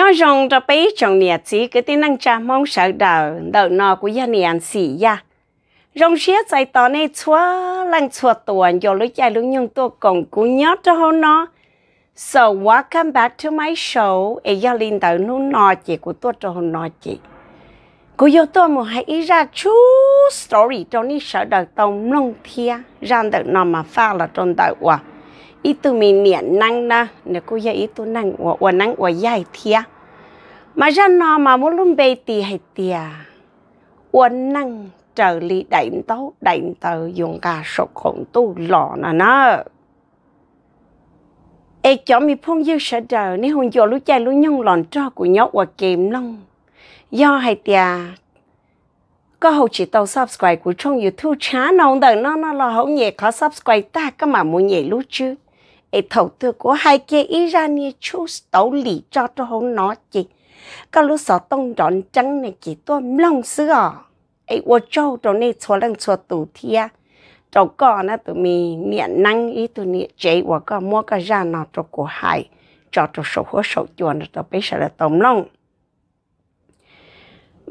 nhớ rong cho bé chồng nè chỉ cái tên năng cha mong sợ đờ đờ nọ của gia nè sĩ ya rong xía chạy tò này chúa lăng chúa tuần cho lối chạy lối nhung tôi còn cú nhớ cho hôm nó So welcome back to my show. E ya linh tờ nu nọ chị của tôi cho hôm nọ chị. Cô yêu tôi một hãy ra chú story cho ni sợ đờ tông nông thia rằng đờ nọ mà pha là trong đờ quá. Ý tụi mình niệm năng na, nè cô dạy ý tụi năng quả năng quả dài thia mà ra nó mà muốn luôn bay tì hay tìa uốn năng trở lý đánh tấu đánh tờ dùng cả số khổng tu lọ nà nà ê cho mi phong dư sợ đờ nếu hôn dồ lũ chai lũ nhông lòn trò của nhóc và kìm lông do hay tìa có hậu chỉ tàu subscribe của trong youtube chá nông đờ nó nó là hậu nhẹ khó subscribe ta cơ mà muốn nhẹ lũ chứ ê thầu tư của hai kia ý ra như chú tàu lì cho cho hậu nó chị ก็รู้สอต้องร้อนจังในกี่ตัวลองซื้อไอ้วัวโจ้ตรงนี้ชัวร์ลังชัวร์ตูเทียตรงก่อนนะตัวมีเนี่ยนั่งอีตัวนี้เจ๊วัวก็มัวก็ย่านอตรงกูหายจอดตรงหัวสูจวนตรงไปเสร็จตรงลง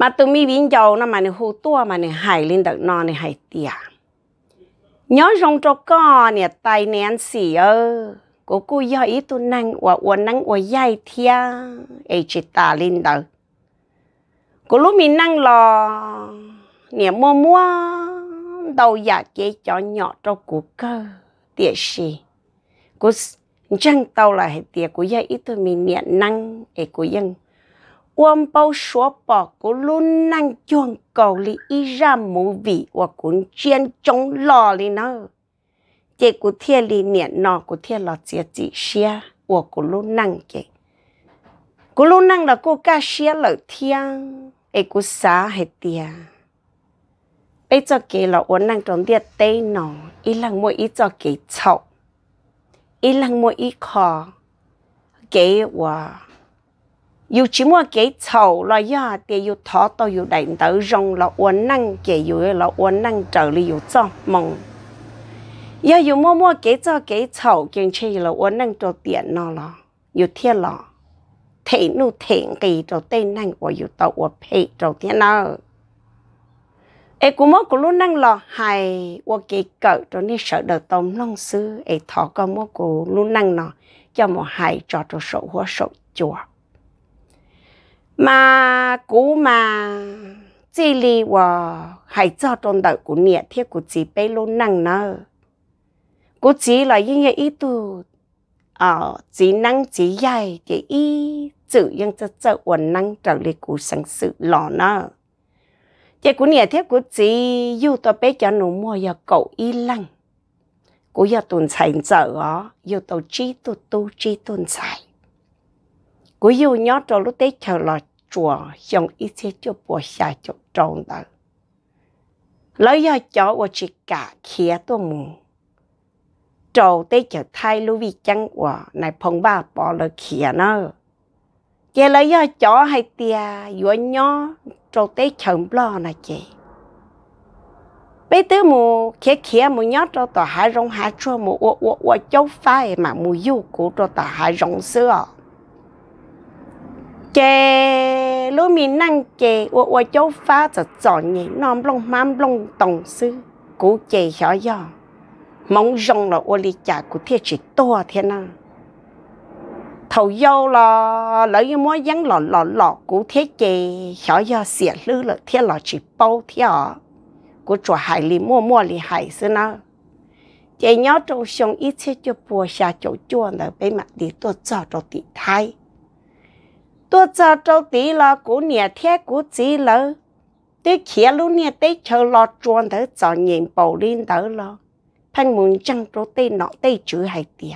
มาตัวมีวิ่งยาวนะมันหูตัวมันหายลินดักนอนในหายเตียย้อนรงตรงก่อนเนี่ยไตแนนสีเออ cô cô yêu ý tôi năng và và năng và dạy thia ấy chỉ ta lên đầu cô lúc mình năng lò nhẹ mua mua đầu giả chế cho nhỏ cho cô cơ tiệt gì cô chẳng tao là hết tiệt cô yêu ý tôi mình nhẹ năng ấy cô dân quan bao số bỏ cô luôn năng chọn cầu li ý ra mũ vị và cũng chuyên chống lò li nữa chế cụ thiên lý niệm nọ cụ thiên là chế chỉ xe của cụ lô năng chế cụ lô năng là cô ca xe lợi thiên ấy của xã hệ tiền bây giờ kể là uốn năng trong địa tây nọ ít lần mỗi ít cho kể chậu ít lần mỗi ít khó kể hòa dù chỉ mua kể chậu là do thì dù thọ to dù đánh tới rong là uốn năng kể dù là uốn năng trở lại dù cho mong 要有默默给这给草进去了，我能做点那了，有天了，天路天给做天能，我有到我配做天了。ai cũng mất của lúc năng lò hài và kỳ cỡ cho nên sợ đợt tôm long sư ai thọ có mất của lúc năng nó cho một hài cho cho sổ hóa sổ chùa mà cú mà chỉ li và hài cho trong đợt của nhẹ thiết của chỉ bê lúc năng nó cô chỉ là những cái ý tu ờ, chỉ năng chỉ dạy thì ý chữ nhưng cho cho năng trở lại của sản sự lọ nó chị cũng nhớ thế của chị yêu tôi bé cho nó mua giờ cậu y lăng của thành giờ đó yêu tôi chi tu tu chi tuần thành của yêu nhớ cho lúc tết chờ là chùa xong ít thế cho bùa xài tròn đó lấy giờ cho của chị cả kia tôi muốn trâu tê chở thay lưu vi chăng của này phong ba bỏ lỡ khía nơ chế lấy chó hay tia yếu nhó trâu tê chồng lo nè chế bây tứ mù khía khía mù nhó trâu tỏ hai rong hai trâu mù ô ô ô châu phai mà mù yêu của trâu tỏ hai rong xưa cái lưu mi năng cái ô ô châu phá giờ chọn nhỉ nom long mam long tổng sư cú chế hiểu rồi mong rong là ô li chả của thiệt chỉ to thế na, thầu dâu là lấy mua dán lọ lọ lọ của thế chè khó do xỉa lư là thiết là chỉ bao thế ở của chùa hải lì mua mua lì hải xưa nào chè nhớ trong sông ít xe cho bùa xa chỗ chùa là bề mặt đi tôi cho cho tỷ thái tôi cho cho tỷ là của nhà thiết của chị là tới khi lúc nhà tới chờ lọ chuồn tới cho nhìn bầu lên tới là phần muốn chẳng pro tê nọ tê chữ hay tiền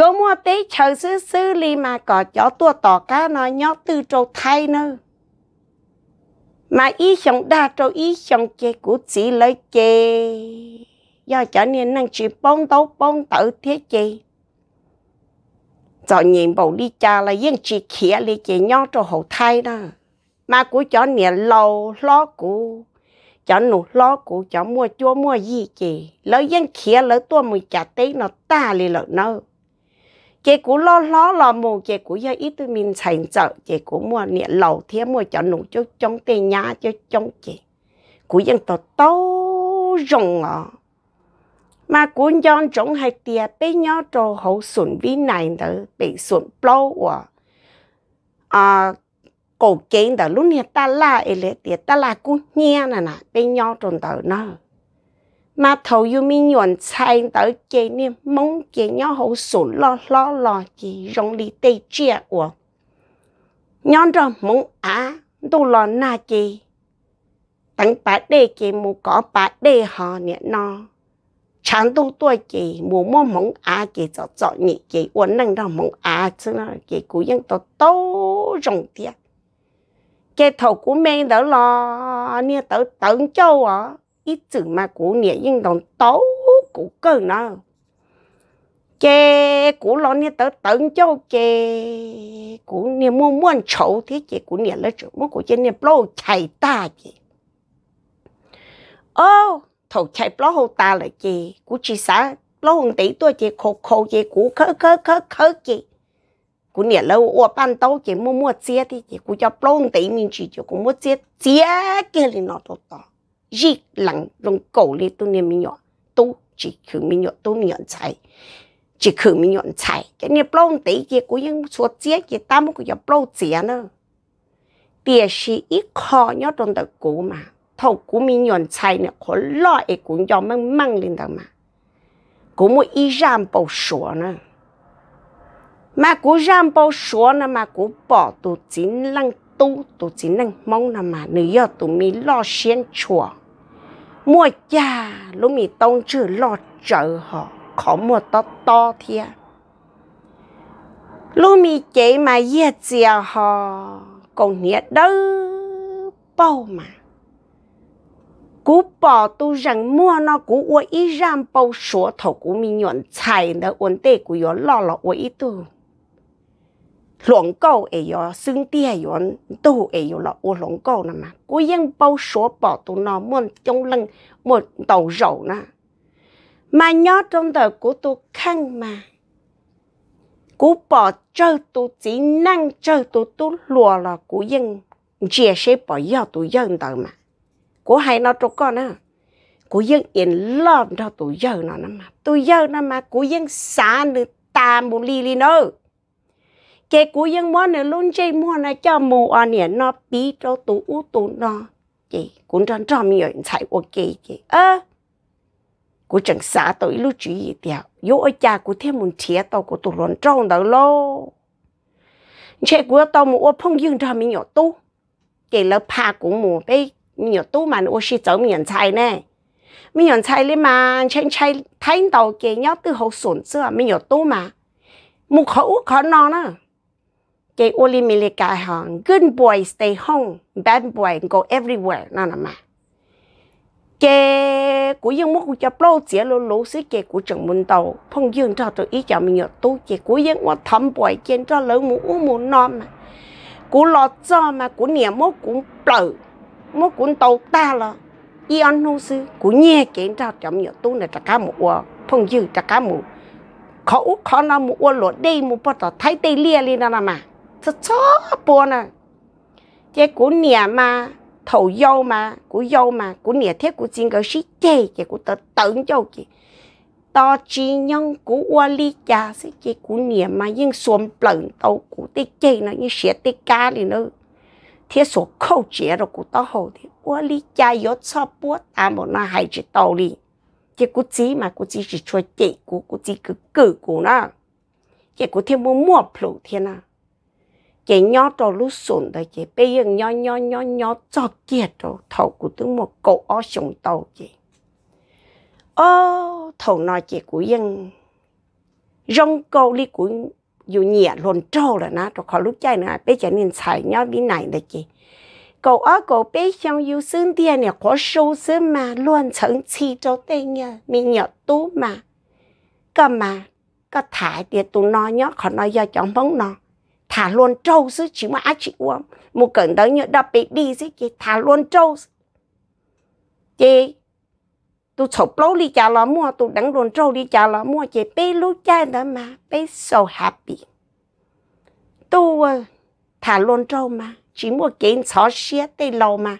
yo mua tê chờ sư sư li mà có cho tua tỏ cá nó nhó tư trâu thay nữa mà ý chồng đa trâu ý chồng chê của chị lấy chê do trở nên năng chỉ bông tấu bông tử thế chê cho nhìn bầu đi cha là yên chỉ khía lấy chê nhó trâu hậu thay đó mà của cho nè lâu lo của cho nụ lo cụ cho mua chua mua gì chị lỡ dân khía, lỡ tua mùi chả tế nó ta lì lỡ nơ chị cụ lo lo lo mù chị cụ giờ ít tụi mình thành trợ chị cụ mua nịa lầu thế mua cho nụ cho chống tê nhá cho chống chị cụ dân tổ tố rồng à, mà cụ dân chống hay tia bé nhỏ trò hậu sụn vi này nữa bị sụn à, à cổ kiến đó lúc này ta la ấy lệ tiệt ta la cũng nghe nè nè bên nhau trong tờ nó mà thầu yêu mi nhuận chạy tới chế niệm mong chế nhau hậu sổ lo lo lo chỉ rong đi tây chia của nhon rồi mong á tu lo na chế tặng bà đê chế mù có bà đê họ nè nó chẳng tu tuổi chế mù mô mong á chế cho cho nhị chế uốn năng đó mong á chứ nó chế cú yên tổ tố rong tiệt cái thầu của mẹ đó lo nè tớ tận châu à ít chữ mà của nè nhưng đồng tấu của cơ nó chê của lo nè tớ tận châu chê của nè mua mua chậu thế chê của nè lấy chữ mua của chê nè blo chạy ta chê ô thầu chạy blo hậu ta là chê của chị xã blo hồng tỷ tôi chê khổ khổ chê của khớ khớ khớ khớ chê cú nè lâu ô ban tàu chỉ mua mua chia thì chỉ cú cho plong tí mình chỉ cho cú mua chia chia cái này nó to to gì lặng rong cổ li tu nè mình nhọ tu chỉ khử mình nhọ tu nhận chạy chỉ khử mình nhận chạy cái nè plong tí kia cú ยัง số chia cái, ta mua cú cho plong chia nữa tiền sĩ ít khó nhớ trong đầu cú mà thầu cú mình nhận chạy nè khó lo ấy cũng cho mang mang lên đầu mà cú mua ít ram bầu sủa nữa mà cú giam bao số là mà cú bỏ tụ chín lăng tu tụ chín lăng mong nè mà nữ giờ tụ mi lo xiên chùa mua cha lúc mi tông chữ lo trợ họ khó mua to to thia lúc mi chế mà yết chia họ còn nghĩa đâu bao mà cú bỏ tu rằng mua nó cú ua ý ram bao số thầu cú mi nhuận chạy nó ổn tê cú yếu lo lo ua ý 龙沟也有，兄弟也有，都也有了。我龙沟了嘛，我应包说包都那么中冷，么 đầu rầu nè. Mà nhớ trong đời của tôi khăn mà. Của bỏ chơi tôi chỉ năng chơi tôi tôi lùa là của dân. Chia sẻ bỏ giờ tôi dân đời mà. Của hay nó cho con nè. Của dân yên lo cho tôi giờ nó mà. Tôi giờ nó mà của dân xa nữa ta một ly ly cái cú dân mua này luôn chơi mua này cho mua anh nè nó bí cho tụ u tụ nó chị cũng trong trong nhiều chạy ok chị ơ cú chẳng xã tôi lưu chú ý điều yếu ở cha cú thêm muốn chia tàu cú tụ luôn trong đó lo chế cú tao mua phong dương ra mình nhỏ tu chị lỡ pa cú mua bé nhỏ tu mà nó xí 走 mình chạy nè mình nhận chạy lên mà chạy chạy thay tàu kia nhau từ hậu sổn xưa mình nhỏ tu mà một khẩu khó non á cái oli li mì hàng good boy stay home bad boy go everywhere nó nè mà cái của dân mất cho bao chỉ lô lô xí cái của trồng môn tàu phong dương cho tôi ý cho mình nhớ tu cái cú dân mà thầm boy trên cho lớn mũ u mũ nó mà cú lo cho mà của nhà mốt cũng bự mốt cũng tàu ta là y ăn nô sư của nhà kiện cho cho mình nhớ tu này tất cả một phong dương tất cả một khẩu khó nó một lột đi một bát tay tê lia lên đó mà 这这波呢，这古年嘛，头腰嘛，古腰嘛，古年天古金个是这个古得等着个，到只 nhân 古我理家是这古年嘛，因算冷到古的这呢，因写的家里呢，天所扣结了古到后的，我理家有这波，俺们那还知道哩。chỉ cú chỉ mà cú chỉ chỉ cho chị cú cú chỉ cứ cử cú nó chị cú thêm mua mua phụ thiên à cái nhỏ đó lú sụn đó chế bây giờ nhỏ nhỏ nhỏ nhỏ cho kia trò thầu của tôi một cậu ó sùng tàu chế ô thầu nói chế của dân rong câu đi của dù nhẹ luôn trâu là nó rồi khó lúc chạy nữa bây giờ nên xài nhỏ đi này đó chế cậu ở cậu bé xong yêu xương tiền này có sâu xương mà luôn chẳng chi cho tên nhờ mình nhỏ tú mà cơ mà có thải thì tụi nó nhớ khó nói do chọn bóng nó thả luôn trâu chứ chỉ mà ai chị uống một cẩn tới nhớ đập bị đi chứ chị thả luôn trâu chị tôi chụp lỗ đi chả là mua tôi đắng luôn trâu đi chả là mua chị bé lỗ chai đó mà bé so happy tôi ờ, thả luôn trâu mà chỉ mua kiến xó xía tê lâu mà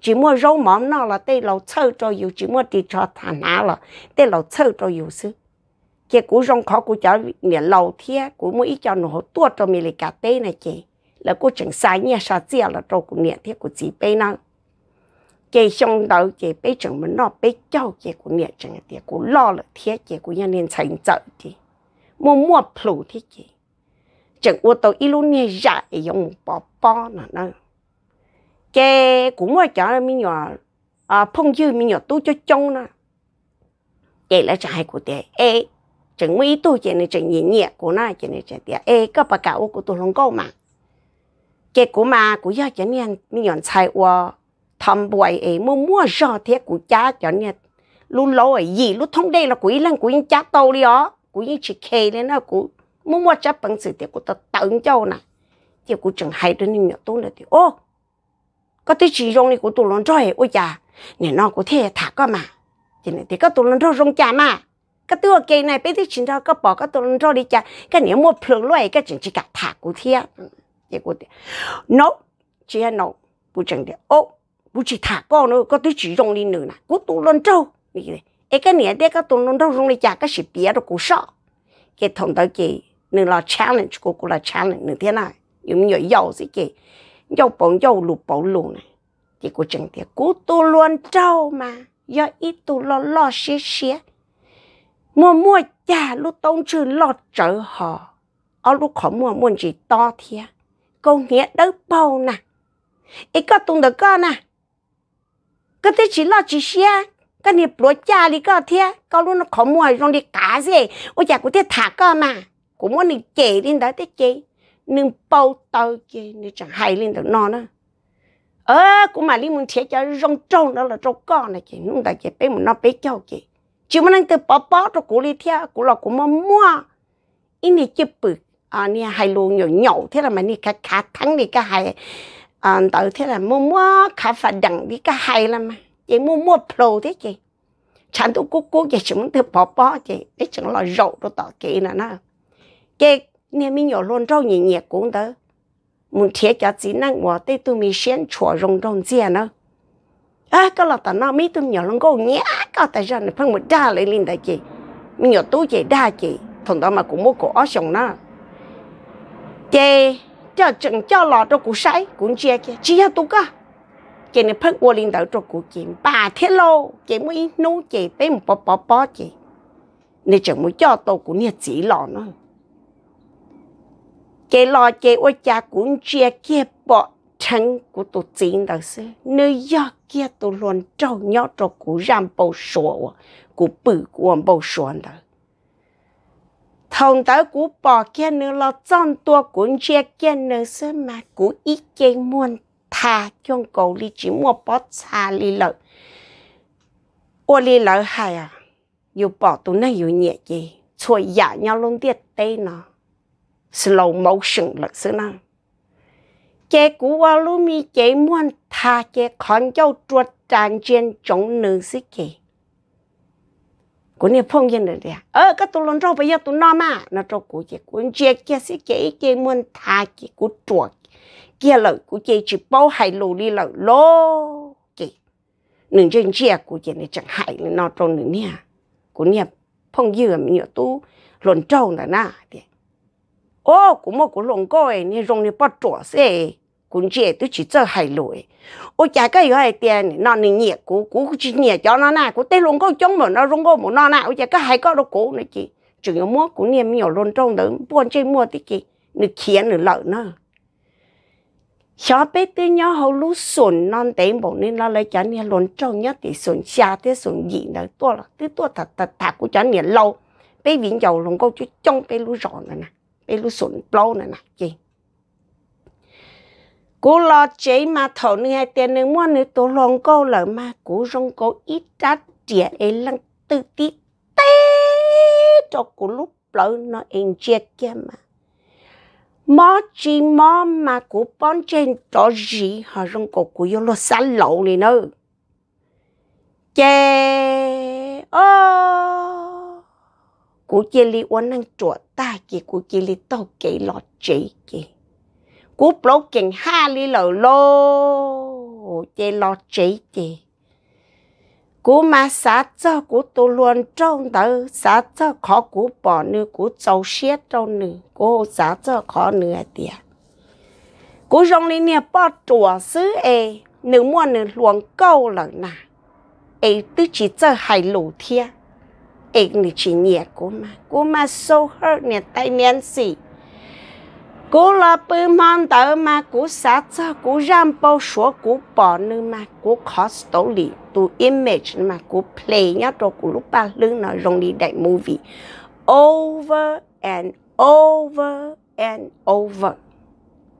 chỉ mua rau mỏng nó là tê lâu chơi cho dù chỉ mua thịt cho thả ná là tê lâu chơi cho dù xứ chị cũng rong khó cũng cho nè lâu thế cũng mỗi cháu nó tua cho mình lấy cà tê này chị là cô chẳng sai nha sao chia là trâu cũng nè thế của chị bé nó chị xong đầu chị bé chẳng mình nó bé cháu chị cũng nè chẳng thế cũng lo là thế chị cũng nhân nên thành trợ chị mua mua plu thế chị chẳng ô tô ít luôn nè dạ dùng bỏ bỏ nó nó chị cũng mua cho mình nhỏ à phong dư mình nhỏ tu cho trông nó chị là trai của chị ấy 整么一度见你整年年，过那见你整点，哎，个把搞我过都能够嘛。结果嘛，古要见你你人才我ทําบ่อยเองมั่วมั่วรอเทียกูจ้าจนเนี่ยลุลอยยี่ลุท่องได้ละกูอีลังกูยังจ้าโตเลยอ๋อกูยังชิเคเลยนะกูมั่วมั่วจ้าปังสิเดียกูตะตึงเจ้าน่ะเดี๋ยวกูจังไห้ด้วยนี่เหมียวตุ้งเลยเดี๋ยวโอ้ก็ที่ชีรงนี่กูตุลนจ้อยโอ้ยจ้าเนี่ยน้องกูเทถาก็มาจริงเนี่ยเดี๋ยวก็ตุลนจ้อยรงจ้ามา cái tua cây này bây giờ chúng ta có bỏ cái tuần cho đi chả cái nếu mua phượng loại cái chuyện chỉ cả thả cụ thia cái ừ, cụ thia nó chỉ là nó bu chừng để ô bu chỉ thả con nó, có tôi chỉ dùng đi nữa nè cụ tụ lên cái như thế cái này đấy cái tuần lên trâu dùng đi chả cái sự bia rồi cụ sợ cái thằng đó kì nên là challenge của cụ là challenge như thế này nhưng nhiều giàu gì cái, giàu bổng giàu lụt bổng lụt này thì cụ chẳng thể cụ tụ luôn trâu mà do ít tụ lo lo xí. xía mua mua cha lúc tông chữ lọt trở họ ở lúc khó mua mua gì to thia câu nghĩa đỡ bao nè ý có tung được con nè cứ thế chỉ lo chỉ xe cái nghiệp lúa cha đi có thia có lúc nó khó mua rồi đi cá gì ôi chả có thể thả cơ mà cũng muốn đi chế lên đó thế chế nhưng bao tao chế nên chẳng hay lên được nó nữa ơ, cũng mà đi muốn thế cho rong trâu nó là trâu con này chị nung đại chị bé muốn nó bé cháu chị chỉ mà năng từ bỏ bỏ cho cô đi theo cô là cô mà mua in đi chụp bự à nè hay luôn nhậu nhậu thế là mình nè cả cả thắng đi cả hay à tự thế là mua mua cả phải đặng đi cái hay là mà chị mua mua pro thế chị chẳng tôi cố cố chị chúng muốn từ bỏ bỏ chị để chúng lo rậu đồ tỏ kỹ nữa nè cái nè mình nhỏ luôn rau nhẹ nhẹ cũng tới muốn thiết cho chỉ năng của tôi tôi mình xuyên chùa rong rong gì nữa à cái là tao nói mấy tôi nhỏ luôn có nhẹ có tài ra nó phân một đa lấy linh đại chị mình nhỏ tú chị đa chị thằng đó mà cũng mua cổ ó sòng nó chị cho chừng cho lọ cho cụ sấy cũng chia kia chỉ cho tôi cả chị này phân qua linh đạo cho cụ chị bà thế lô chị mới nấu chị bé một bó bó bó chị này chẳng muốn cho tôi cũng nhiệt chỉ lọ nó chị lo chị ôi cha cũng chia kia bỏ thân của tôi chính đó sẽ nơi do kia tôi luôn trâu nhỏ cho của ram bầu sủa của bự của bầu sủa đó thông tới của bò kia nữa là trong tua của chia kia nữa sẽ mà của ý kiến muốn thà trong cầu lý chỉ mua bó xa lý lợi ô lý lợi hay à dù bỏ tụ này dù nhẹ gì rồi giả nhau luôn tiệt tê nó slow sừng lực sự năng chế cú wa lu mi chế muốn tha chế con cháu chuột tràn trên chống nữ sĩ kì của nè phong nhân được đấy à? ờ cái tụi lần trâu bây giờ tụi nọ mà nó trâu của chế của chế chế sĩ chế chế muốn tha chế của chuột kia lợi của chế chỉ bao hại lù đi lợi lô kì nương trên chế của chế này chẳng hại nọ trâu nữa nè của nè phong dừa mình nhớ tu lần trâu là na thì ô của một của lần coi nè rong nè bắt chuột xe cũng chỉ tôi chỉ cho hài lỗi ô chả cái yếu hay tiền nó nên nhẹ cũ cũ chỉ nhẹ cho nó nè cũ tết luôn có mà nó rung có một nó nè ô chả cái hay có đâu cũ nữa chị chủ yếu mua cũng nhiều luôn trong đó buồn chơi mua thì chị nửa khiến nửa lợn nữa cho bé tê nhỏ hầu lú sồn non tế bộ nên nó lấy chán nhé luôn trong nhất thì sồn xa thế sồn gì nữa tua là thứ tua thật thật thật của chán nhé lâu bé dầu luôn câu chứ trong bé lú rõ nè bé lú sồn lâu nữa nè chị cú lo chế mà thầu nữ hai tiền nữ mua nữ tổ lòng câu lỡ mà cú rong câu ít đã trẻ ấy lăng tự ti tê cho cú lúc lỡ nó em chia kia mà mò chỉ mò mà cú bón trên chỗ gì họ rong câu cú yêu lo xả lậu này nữa chê ô cú chê li uốn năng chuột ta kì cú chê li tàu kì lọt chế kì cú bố chỉnh ha li lò lô chê lo chế chê cú mà xã cho cú tu luôn trong tờ xã cho khó cú bỏ nữ cú châu xiết trong nữ cú xã cho khó nữ à tiệt cú rong lên nè bỏ chùa xứ e nữ mua nữ luồng câu lần nà e tư chỉ cho hai lù thia e nữ chỉ nhẹ cú mà cú mà sâu hơn nè tay nén xì cú là bư mong tớ mà cú sát cho cú ram bao số cú bỏ nữ mà cú khó story tu image mà cú play nhá rồi cú lúc ba lưng nó rong đi đại movie over and over and over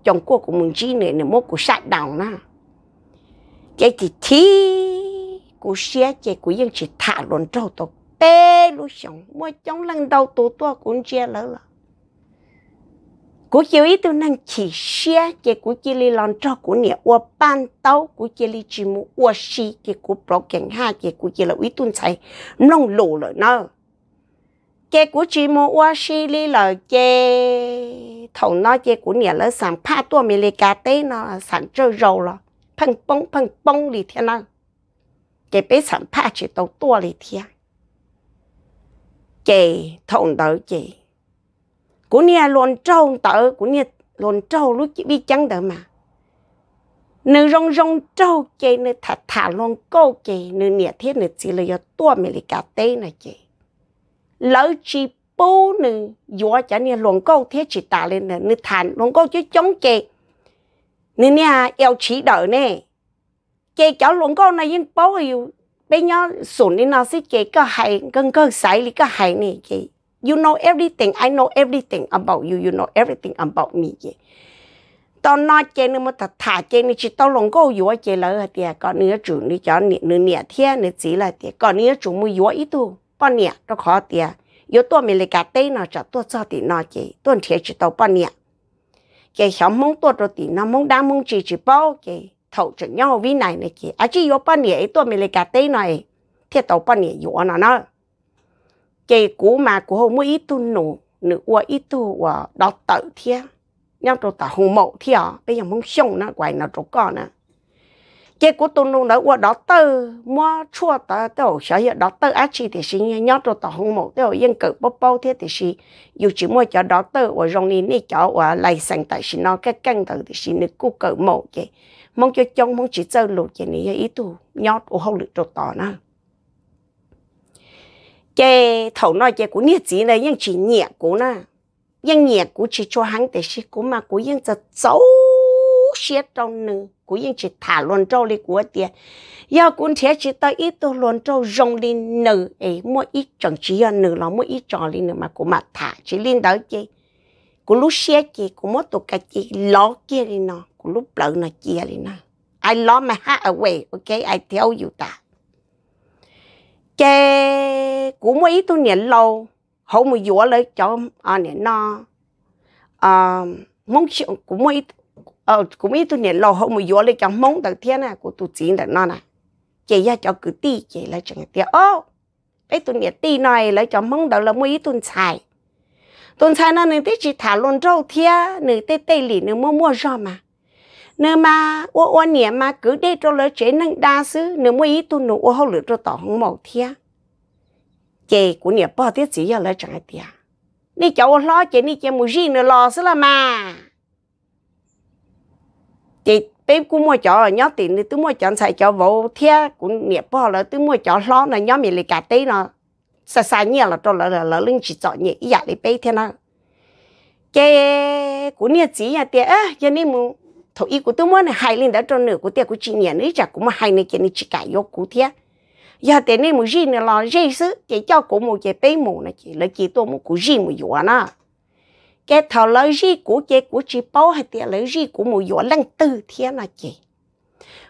chồng cua của mình chi này nữa mốt cú sát đầu na chạy thì thi cú xe chạy cú dân chỉ thả luôn trâu tộc bé luôn sống mua chống lần đầu tu tua cũng chia lỡ rồi cú chiều ấy tôi năng chỉ xe cái cú chiều li lon cho cú nè ô ban tàu cú chiều li chỉ mu ô xí cái cú bảo cảnh ha cái cú chiều là ít tôi chạy nông lộ rồi nó cái cú chỉ mu ô xí li là cái thầu nó cái cú nè là sản pa tua mì lê cà tê nó sản trâu rầu rồi phăng bông phăng bông li thiên năng cái bé sản pa chỉ tàu tua li thiên cái thầu đó cái của nia lon trâu tớ của nia lon trâu lúc chỉ biết chăng đỡ mà nữ rong rong trâu chê nữ thả thả lon câu chê nữ nia thế nữ chỉ là do tua mì lì cà tê nè chê lỡ chỉ bố nữ dùa chả nia lon câu thế chỉ tả lên nữ nữ thả lon câu chứ chống chê nữ nia eo chỉ đỡ nè chê cháu lon câu này nhưng bố yêu bây giờ sụn đi nó sẽ chê có hay gần cơn sảy lì có hay nè chê you know everything I know everything about you you know everything about me vậy tao nói chơi nữa mà ta thả chỉ tao lòng câu yếu chơi lỡ thì còn nữa chủ nữa cho nữa nữa nè thiên nữa chỉ là thì còn nữa mua yếu ít tu bao nè nó khó thì yếu tôi mình lại cả tay nó cho tôi cho thì nó chơi tôi thiệt chỉ tao bao nè cái 小梦多着的，那梦大梦只只包给头着鸟为奶奶给，而且有半年多没来家带来，铁头半年有那那。chị cũ mà của hôm mới ít tu nụ nữ qua ít tu và đó tự thiê nhau tôi tạo hùng mộ thiê bây giờ mong xong nó quay nó chỗ con nè chị của tu nụ đó qua đó tự mua chua tờ tàu sở hữu đó tự ác chị thì xin nhau tôi tạo hùng mộ tàu yên cử bố bố thiê thì xin dù chỉ mua cho đó tự của rong ni ni cho của lại sành tại xin nó cái căng thử thì xin nữ cú cự mộ chị mong cho chồng mong chỉ chơi lụt chị này ít tu nhau của hậu lực chỗ tỏ nè cái thầu nói cái của nhiệt gì này nhưng chỉ nhẹ của na nhưng nhẹ của chỉ cho hắn để xí của mà của nhưng จะ xấu xé trong nữ của nhưng chỉ thả luôn cho đi của tiền do cũng thế chỉ tới ít tôi luôn trâu rong đi nữ ấy mua ít chọn chỉ do nữ nó mua ít chọn đi nữ mà của mà thả chỉ lên đó chứ của lúc xé chị của mỗi tụ cái chị ló kia đi nó của lúc lợn nó kia đi nó I love my heart away okay I tell you that chê của mấy tôi nhận lâu hậu mùi dũa lấy cho à nhận nó à mong chuyện của mấy ờ của mấy tôi nhận lâu hậu mùi dũa lấy cho mong đầu tiên à của tôi chỉ để nó nè chị ra cho cứ ti chị là chẳng tiếc ô ấy tôi nhận ti này lấy cho mong đầu là mấy tôi xài tôi xài nó nên tới chỉ thả luôn rau thia nên tới tây lì nên mua mua rau mà nếu mà ô ô nhẹ mà cứ để cho lỡ chế năng đa sứ nếu mà ý tu nụ ô hậu lửa cho tỏ không màu thia chè của nhẹ bao tiết gì ở lỡ chẳng ai tia đi cháu lo chế đi chè mù gì nữa lo sứ là mà chè bé cũng mua chó nhớ tiền thì tôi mua chọn xài chó vô thia của nhẹ bao lỡ tôi mua chó lo là nhớ mì lại cả tê nó xa xa nhẹ là cho lỡ lỡ lỡ linh chỉ chọn nhẹ ý dạ lại bé thế nào chè của nhẹ chỉ nhà tia à giờ này mù thầu ý của tôi muốn là hai linh đã cho nửa của tiền của chị nhẹ nữa chả cũng mà hai này kia này chỉ cả vô cú thiệt. giờ thế này một gì nữa là gì chứ cái cho của một cái bé một này chị lấy chị tôi một của gì một vụ nữa cái thầu lấy gì của chị của chị bao hay tiền lấy gì của một vụ lần tư thiệt là chị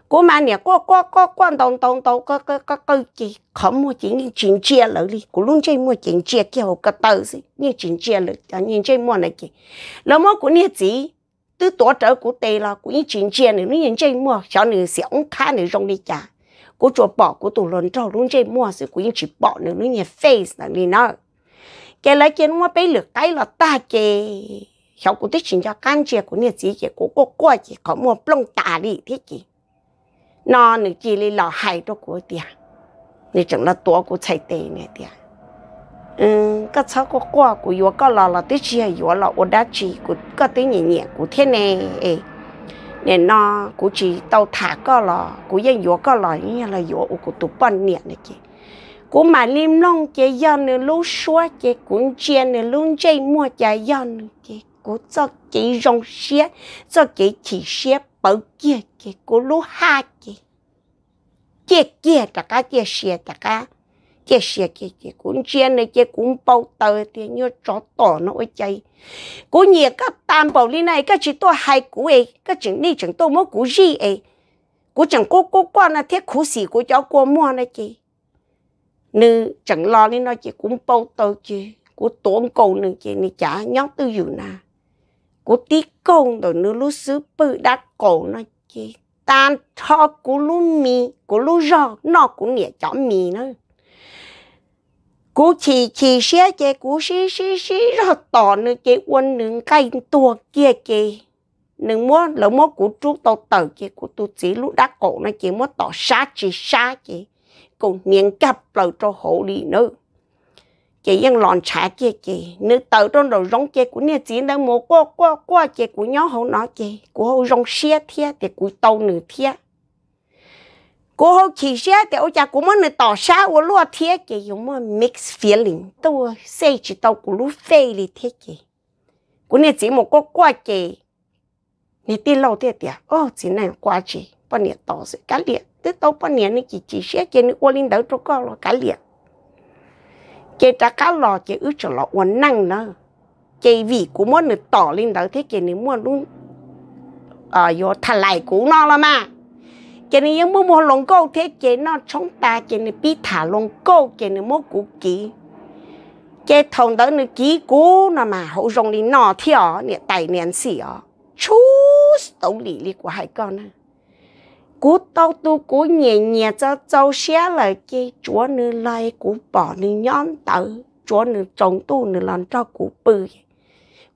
của mà nè có có có quan đồng đồng đồng có có có có chị không mua chuyện nhưng chuyện chia lỡ đi của luôn chơi mua chuyện chia kia cái tờ gì như chuyện chia lỡ à, như chơi mua này chị lỡ mua của nè chị tư tổ trợ của tề là của những chuyện chuyện này nó những chuyện mua cho nữ sẽ ông khá nữ trong đi chả của chùa bỏ của tổ lớn trâu luôn chơi mua sự của những chuyện bỏ nữ nó nhẹ face là đi nó cái lấy chuyện nó bấy lượt cái là ta chê cháu của thích chuyện cho can chè của những gì chè của cô cô chỉ có mua plong tà đi thế chị nó nữ chỉ là hại cho của tiền nên chẳng là tổ của thầy tề này tiền các cháu của là là là chi thế này này thả như 嗯，个炒个瓜古药个老老的吃药老我打吃古个对年年古天呢哎，年那古只到塔个了，古用药个了，人家来药我古都半年了去。古买林弄 cái 药呢，lúc xóa cái cuốn chén này lúc chơi mua cái 药 này cái cổ cho cái rong xé cho cái chỉ xé bầu kia cái cổ lúc ha cái kia kia tất cả kia xé tất cả chế xe chế chế cũng chế này chế cũng bao tờ thì như chó tỏ nó ôi chạy cú nhiều các tam bảo lý này các chỉ tôi hai cú ấy các chừng này chẳng tôi mỗi cú gì ấy cú chẳng cố cố qua là thế cú xì cú cháu qua mua này chị nữ chẳng lo lý nó chị cũng bao tờ chị cú tốn cầu nữ chị này chả nhóc tư dụ nà cú tí công rồi nữ lúc xứ bự đã cổ nó chị tan cho cú lúc mì cú lúc rò nó cũng nghĩa chó mì nữa cú chỉ chỉ xé chế cú xí xí xí rồi tỏ nữa chế quân nướng cây tua kia kì nướng mua lỡ mua cú chú tàu tờ kia cú tu chỉ lũ đá cổ nó chỉ mua tỏ xá chỉ xá chỉ cùng miệng cặp lỡ cho hổ đi nữa chị yên lòn trả kia chị nữ tự trong đầu rong chị cú nè chỉ đang mua qua qua qua chị cú nhóm hổ nói chị cú hổ rong xé thia thì cú tàu nữ thia cô hô chỉ xe thì ông cha cô muốn là tỏ xa ô lúa thế kì giống mà mix feeling tôi xây chỉ tàu của lúa phê đi thế kì cô này chỉ một cô qua kì nè tin lâu thế tiệt ô chỉ này qua chỉ bao nhiêu tỏ sự cá liệt tới tàu bao nhiêu này chỉ chỉ xe kì nữa ô linh con là cá liệt kì ta cá lò kì ước cho lò uốn năng nữa kì vì cô muốn là tỏ linh đầu thế kì nữa muốn luôn ờ, ở vô thà lại cũ nó lắm mà chị này em mua mua lồng câu thế chị nó chống ta chị này bị thả lồng câu chị này mua củ kỹ chị thòng tới nữa kỹ cú nó mà hậu rồng đi nọ theo nè tài nén xỉ ó chú tổng lý lý của hai con á cú tao tu cú nhẹ nhẹ cho châu xé lại cái chúa nữ lai cú bỏ nữ nhóm tử chúa nữ trồng tu nữ làm cho cú bự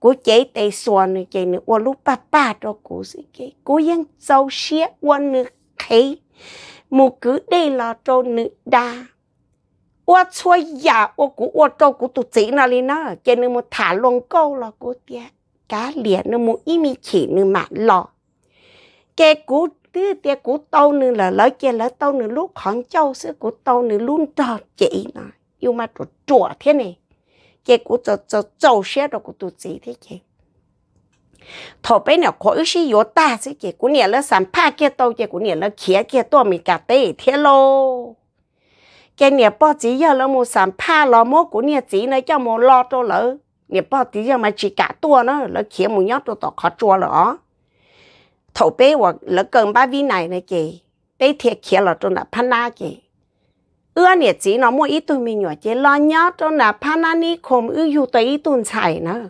cú chế tây xuân nữ chế nữ ô lúc ba ba cho cú sĩ kế cú yên châu xé ô nữ thấy một cứ đi là cho nữ đa ô cho ya ô cú ô cho cú tụt chỉ nào đi nó cho nên một thả luôn câu là cú tia cá liền nó một ít mi chỉ nó mà lò cái cú tứ tia cú tàu nữa là lỡ cái lỡ tàu nữa lúc khóng châu sữa cú tàu nữa luôn cho chỉ nó yêu mà trò trò thế này cái cú cho cho châu xe rồi cú tụt chỉ thế chị thổ bé nào có ý yo ta sẽ chỉ cũng nhà là sản pa kia tàu chỉ cũng nhà là kia kia tàu mình cả tê thế lô cái nhà bao chỉ giờ là một sản pa lo mốt cũng nhà chỉ nó cho một lo cho lỡ nhà bao chỉ giờ mà chỉ cả tua nó là kia một nhát đồ tỏ khó chua lỡ thổ bé hoặc là cần ba vi này này kì bé thiệt kia là tôi là pana kì ưa nhà chỉ nó mua ít tụi mình nhỏ chỉ lo nhát tôi là pana ni không ước yêu tụi ít tụi xài nữa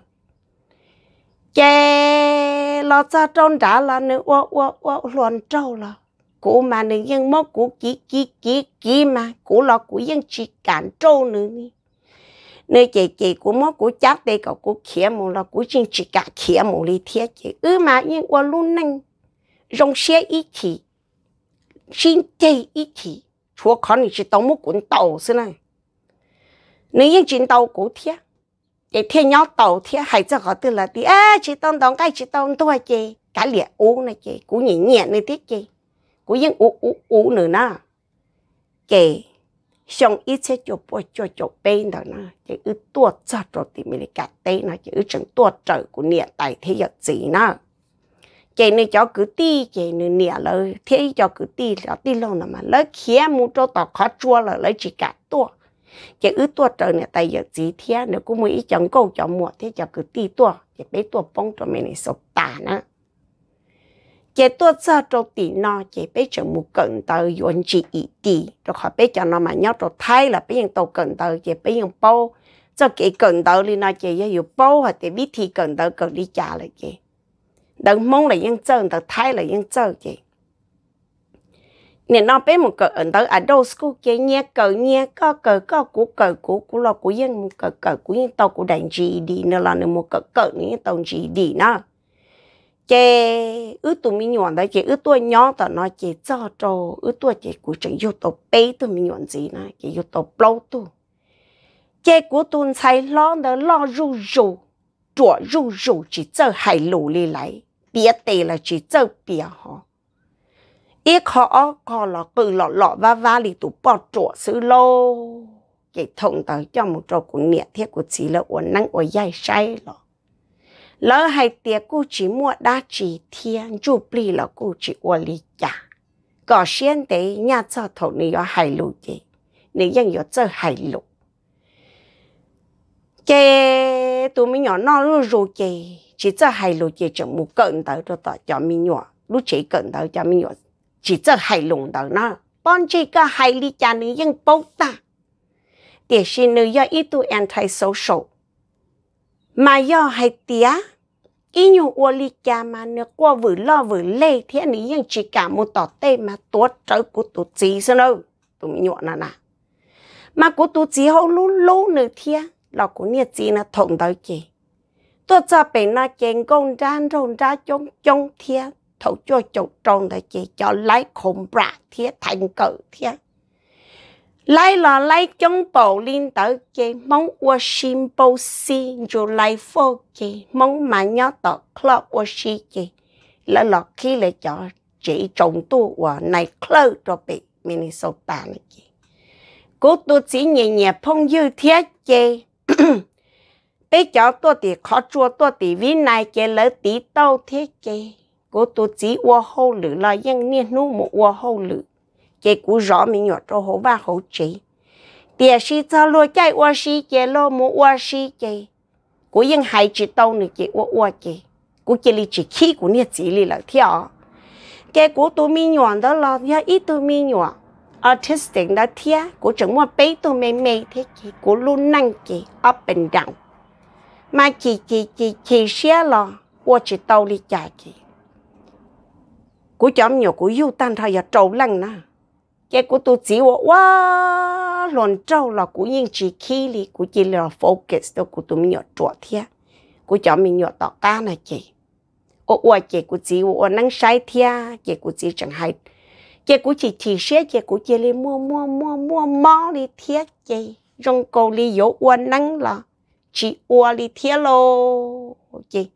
chè lo cho trôn trả là nữ ô ô ô loạn trâu là cụ mà nữ yên mốc cụ kí kí kí kí mà cụ lo cụ yên chỉ cản trâu nữa nè nữ chị chị cụ mốc cụ chắc đây cậu cụ khía mù là cụ chỉ chỉ cả khía mù lý thiết chị ư mà nhưng qua luôn nè rong xe ý chỉ xin chơi ý chỉ chúa khó nữ chỉ tao mốc cuốn tàu xin này nữ yên chỉ tàu cụ thiết 也天要到天还这好的了的，哎，去当当该去当多些，该脸乌那些，古年年那的些，古人乌乌乌呢呐，给上一切就不就就变的呢，就有多这多的没得改的呢，就有整多这古年代的日子呢，给你叫个地，给你年了，天叫个地了地了那么，那天木着到快捉了，那去改多。chỉ ứ tua trời nè tại giờ gì thế nếu cũng mới chẳng câu chẳng mua thế giờ cứ ti tua chỉ bé tua bông cho mình này sụp tả nữa chỉ tua sợ trâu tì nó chỉ bé chẳng mua cẩn tờ yuan chỉ ý tì rồi khỏi bé cho nó mà nhóc rồi thay là bé dùng tàu cẩn tờ chỉ bé dùng bao cho cái cẩn tờ đi nó chỉ giờ dùng bao hoặc thì biết thì cẩn tờ cẩn đi trả lại chỉ, đừng mong là những chơi tờ thay là những chơi chỉ nên nó bé một cỡ, ẩn tới ở à, đâu school kia nhé cỡ nhé có cỡ có cú cờ cú cú lo cú yên một cỡ cỡ cú yên tàu cú đánh gì đi e nữa là nữa một cỡ cỡ nữa tàu gì đi e nữa, chế ứ tụi mi nhọn đấy chế ứ tuổi nhỏ tao nói chế cho trò ứ tuổi chế cú chẳng yêu tàu bé tụi mi nhọn gì nữa chế yêu tàu lâu tu chế của tụi sai lo nữa lo rù rù chỗ rù rù chỉ cho hai lù đi lại biết tê là chỉ cho biết hả? ít khó khó lọ bự lọ lọ và và lì tụ bỏ chỗ xứ lô cái thông tới cho một trò của nghĩa thiết của chỉ là uốn năng uốn dài say lọ lỡ hai tiệc cô chỉ mua đa chỉ thiên chụp lì là cô chỉ uốn lì cả có xuyên tế nhà cho thổ nữ có hài gì nữ dân có chơi hài lụ chế tụi mình nhỏ nó rồi rồi chỉ chơi hài lụ chế chẳng một cận tới rồi tỏ cho mình nhỏ lúc chế cận tới cho mình chỉ cho hải lòng đó nó bọn chị có hải lý cha nữ yên bố ta để xin nữ do ít tu anti social mà do hải tía ý nhu ô lý cha mà nữ qua vừa lo vừa lê thế nữ yên chỉ cả một tỏ tê mà tốt trở của tụ chỉ sao đâu tụi mình nhọn nè nè mà của tụ chỉ hậu lú lú nữ thế, là của nhà chỉ là thông tới kì tôi cho bé nó chèn công ra rồng ra chống chống thia thấu cho chậu tròn thì chỉ cho lấy khổng bạ thiết thành cử thiết lấy là lấy chống bộ liên tử kì mong qua xin bộ xin dù lấy phô kì mong mà nhớ tỏ club qua xì kì là là khi là cho chỉ trồng tu và này club rồi bị Minnesota này kì cố tu chỉ nhẹ nhẹ phong dư thiết kì bây giờ tôi thì khó chua tôi thì vì này kì lấy tí tâu thiết kì cô tổ chỉ qua hô lử là yên niên nu một qua hô lử cái cú rõ mình nhỏ cho hố ba hố chế tiền sĩ cho lo chạy qua sĩ chế lo một qua sĩ chế cô yên hai chữ đầu nữa chế qua qua chế cú chế li chỉ khí cú nhiệt chỉ li là theo cái cú tổ mi nhọt đó là ya ít tổ mi nhỏ autistic đó thia cô chẳng mua bé tổ mê mê thế chế cú luôn nặng cái up and down mà chỉ chỉ chỉ chỉ xe lo qua chỉ đầu li chạy cái cú chấm nhỏ cú yêu tan thay giờ trâu lăng na cái cú tu chỉ wo wa lon trâu là cú yên chỉ khi li cú chỉ là focus đó cú tu nhỏ trọ thia cú chấm mình nhỏ tọt ca na chị ô ô chị cú chỉ wo năng sai thia chị cú chỉ chẳng hay chị cú chỉ chỉ xe chị cú chỉ li mua mua mua mua mò li thia chị rong câu li yếu ô năng là chị ô li thia lo chị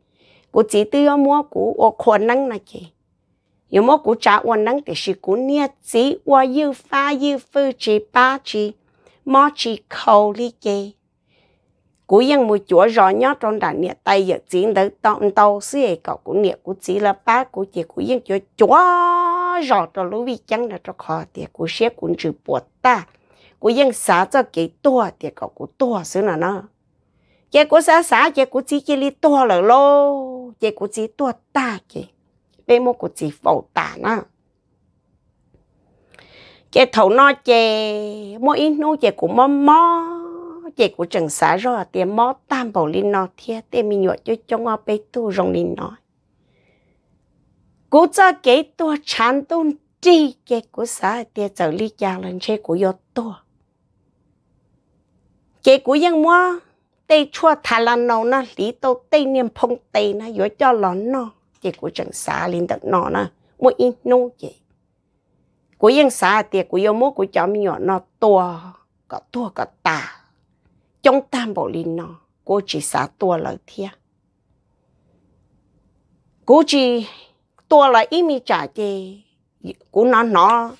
cú chỉ tự mua cú ô khó năng na chị 有么古查我能的是古日子，我又发又富只八只，莫只口里给。古ยังมูจัวรอเนาะตรงด่านเนี่ยไตอยากจีนเด็กตอนโตเสียเก่ากูเนี่ยกูจีละป้ากูเจกูยังจัวจัวรอตอนรู้วิจังนะตะคอเตียกูเสียกูจือปวดตากูยังสาจะเกี่ตัวเตียเก่ากูตัวซื้อน่ะเนาะเจกูสาสาเจกูจีเจลีตัวเลยโลเจกูจีตัวตาเจ bé mua của chị phổ tả nó chị thấu nó chị mua ít nô chè cũng mò mò chè cũng chẳng xả rồi tiền mò tam bảo linh nó thiệt tê mình nhọ cho cho ngó bé tu rong linh nó cú cho kế tua chán tôn chi cái cú xả tiền trở lý cha lên xe của yo tua cái cú ยัง mua tây chua thà là nó nó lì tàu tê niệm phong tê nó yo cho lón nó tiệt của chẳng xa lên tận nọ nè mỗi in nô chị của yên xa tiệt của yêu mốt của cháu mình nhỏ nó tua có tua có tà trong tam bộ lên nó cô chỉ xa tua lời thia cô chỉ tua lời ý mi trả chị của nó nó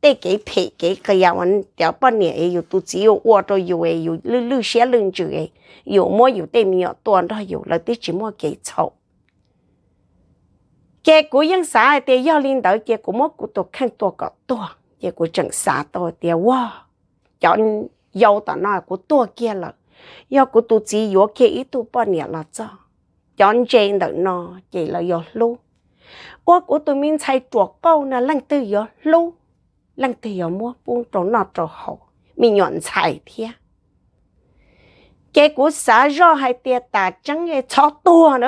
tê cái phê cái cái nhà anh đào bên này ấy, tu chỉ yêu ô tô yêu ấy, yêu lư lư xe lưng chữ ấy, yêu mua yêu tê mi nhỏ tuần đó yêu là tê chỉ mua cái chậu chế của xã thì do linh đạo chế của mỗi của tổ khăn tổ có tổ chế xã tổ thì wow chọn dầu tổ nói của tổ kia là do của tổ chỉ yếu kia ít tổ bao nhiêu là cho chọn trên đạo nó chỉ là do lu ô của tụi mình chạy chuột câu là lăng tư do lu lăng tư do mua buông tổ nọ tổ hậu mình nhọn chạy thế chế của xã do hai tia tà trắng cái chó tua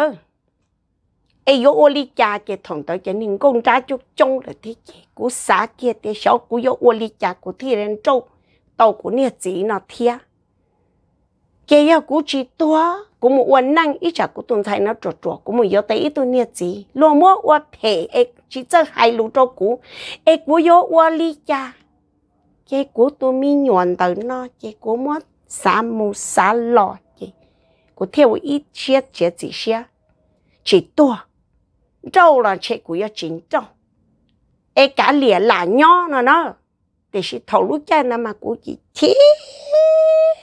ai yo ô li cha cái thằng tới cái nín công cha chút trông là thế chế cú xá kia thế sáu cú yo ô li cha cú thi lên trâu tàu cú nia chỉ nó thia cái yo cú chỉ tua cú một uốn năng ít chả cú tuần thay nó trọ trọ cú một yo tới ít tuần nia chỉ lo mua ô thể ai chỉ chơi hai lú trâu cú ai cú yo ô li cha cái cú tôi mi nhọn tới nó cái cú mua xá mù xá lọ cái cú theo ít chia chia chỉ chia chỉ tua trâu là chế của ở chính trâu e cả lìa là nho nó nó để sĩ thổ lúc cha nó mà cú chị thế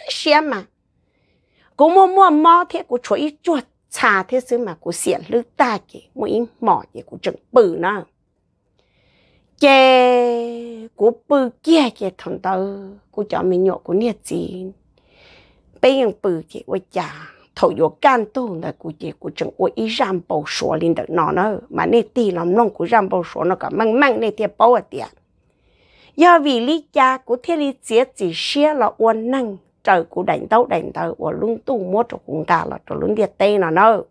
xem mà cú mua mua mò thế cú chỗ ít chuột trà thế xứ mà cú xiển lư ta kì mua ít mỏ gì của trứng bự nó chè cú bự kia chè thằng tao cú cho mình nhọ của nhiệt chín, bây giờ bự chị ôi chà thầu yo can tu là cụ chỉ cụ chẳng của ý ram bầu số lên được nó nó mà nè tì làm nông cụ ram bầu số nó cả mang mang nè tiệt bầu tiệt do vì lý cha cụ thiết lý chia chỉ xia là uốn năng trời cụ đánh tàu đánh tàu và luôn tu mua cho cũng cả là cho luôn tiệt tê nó nó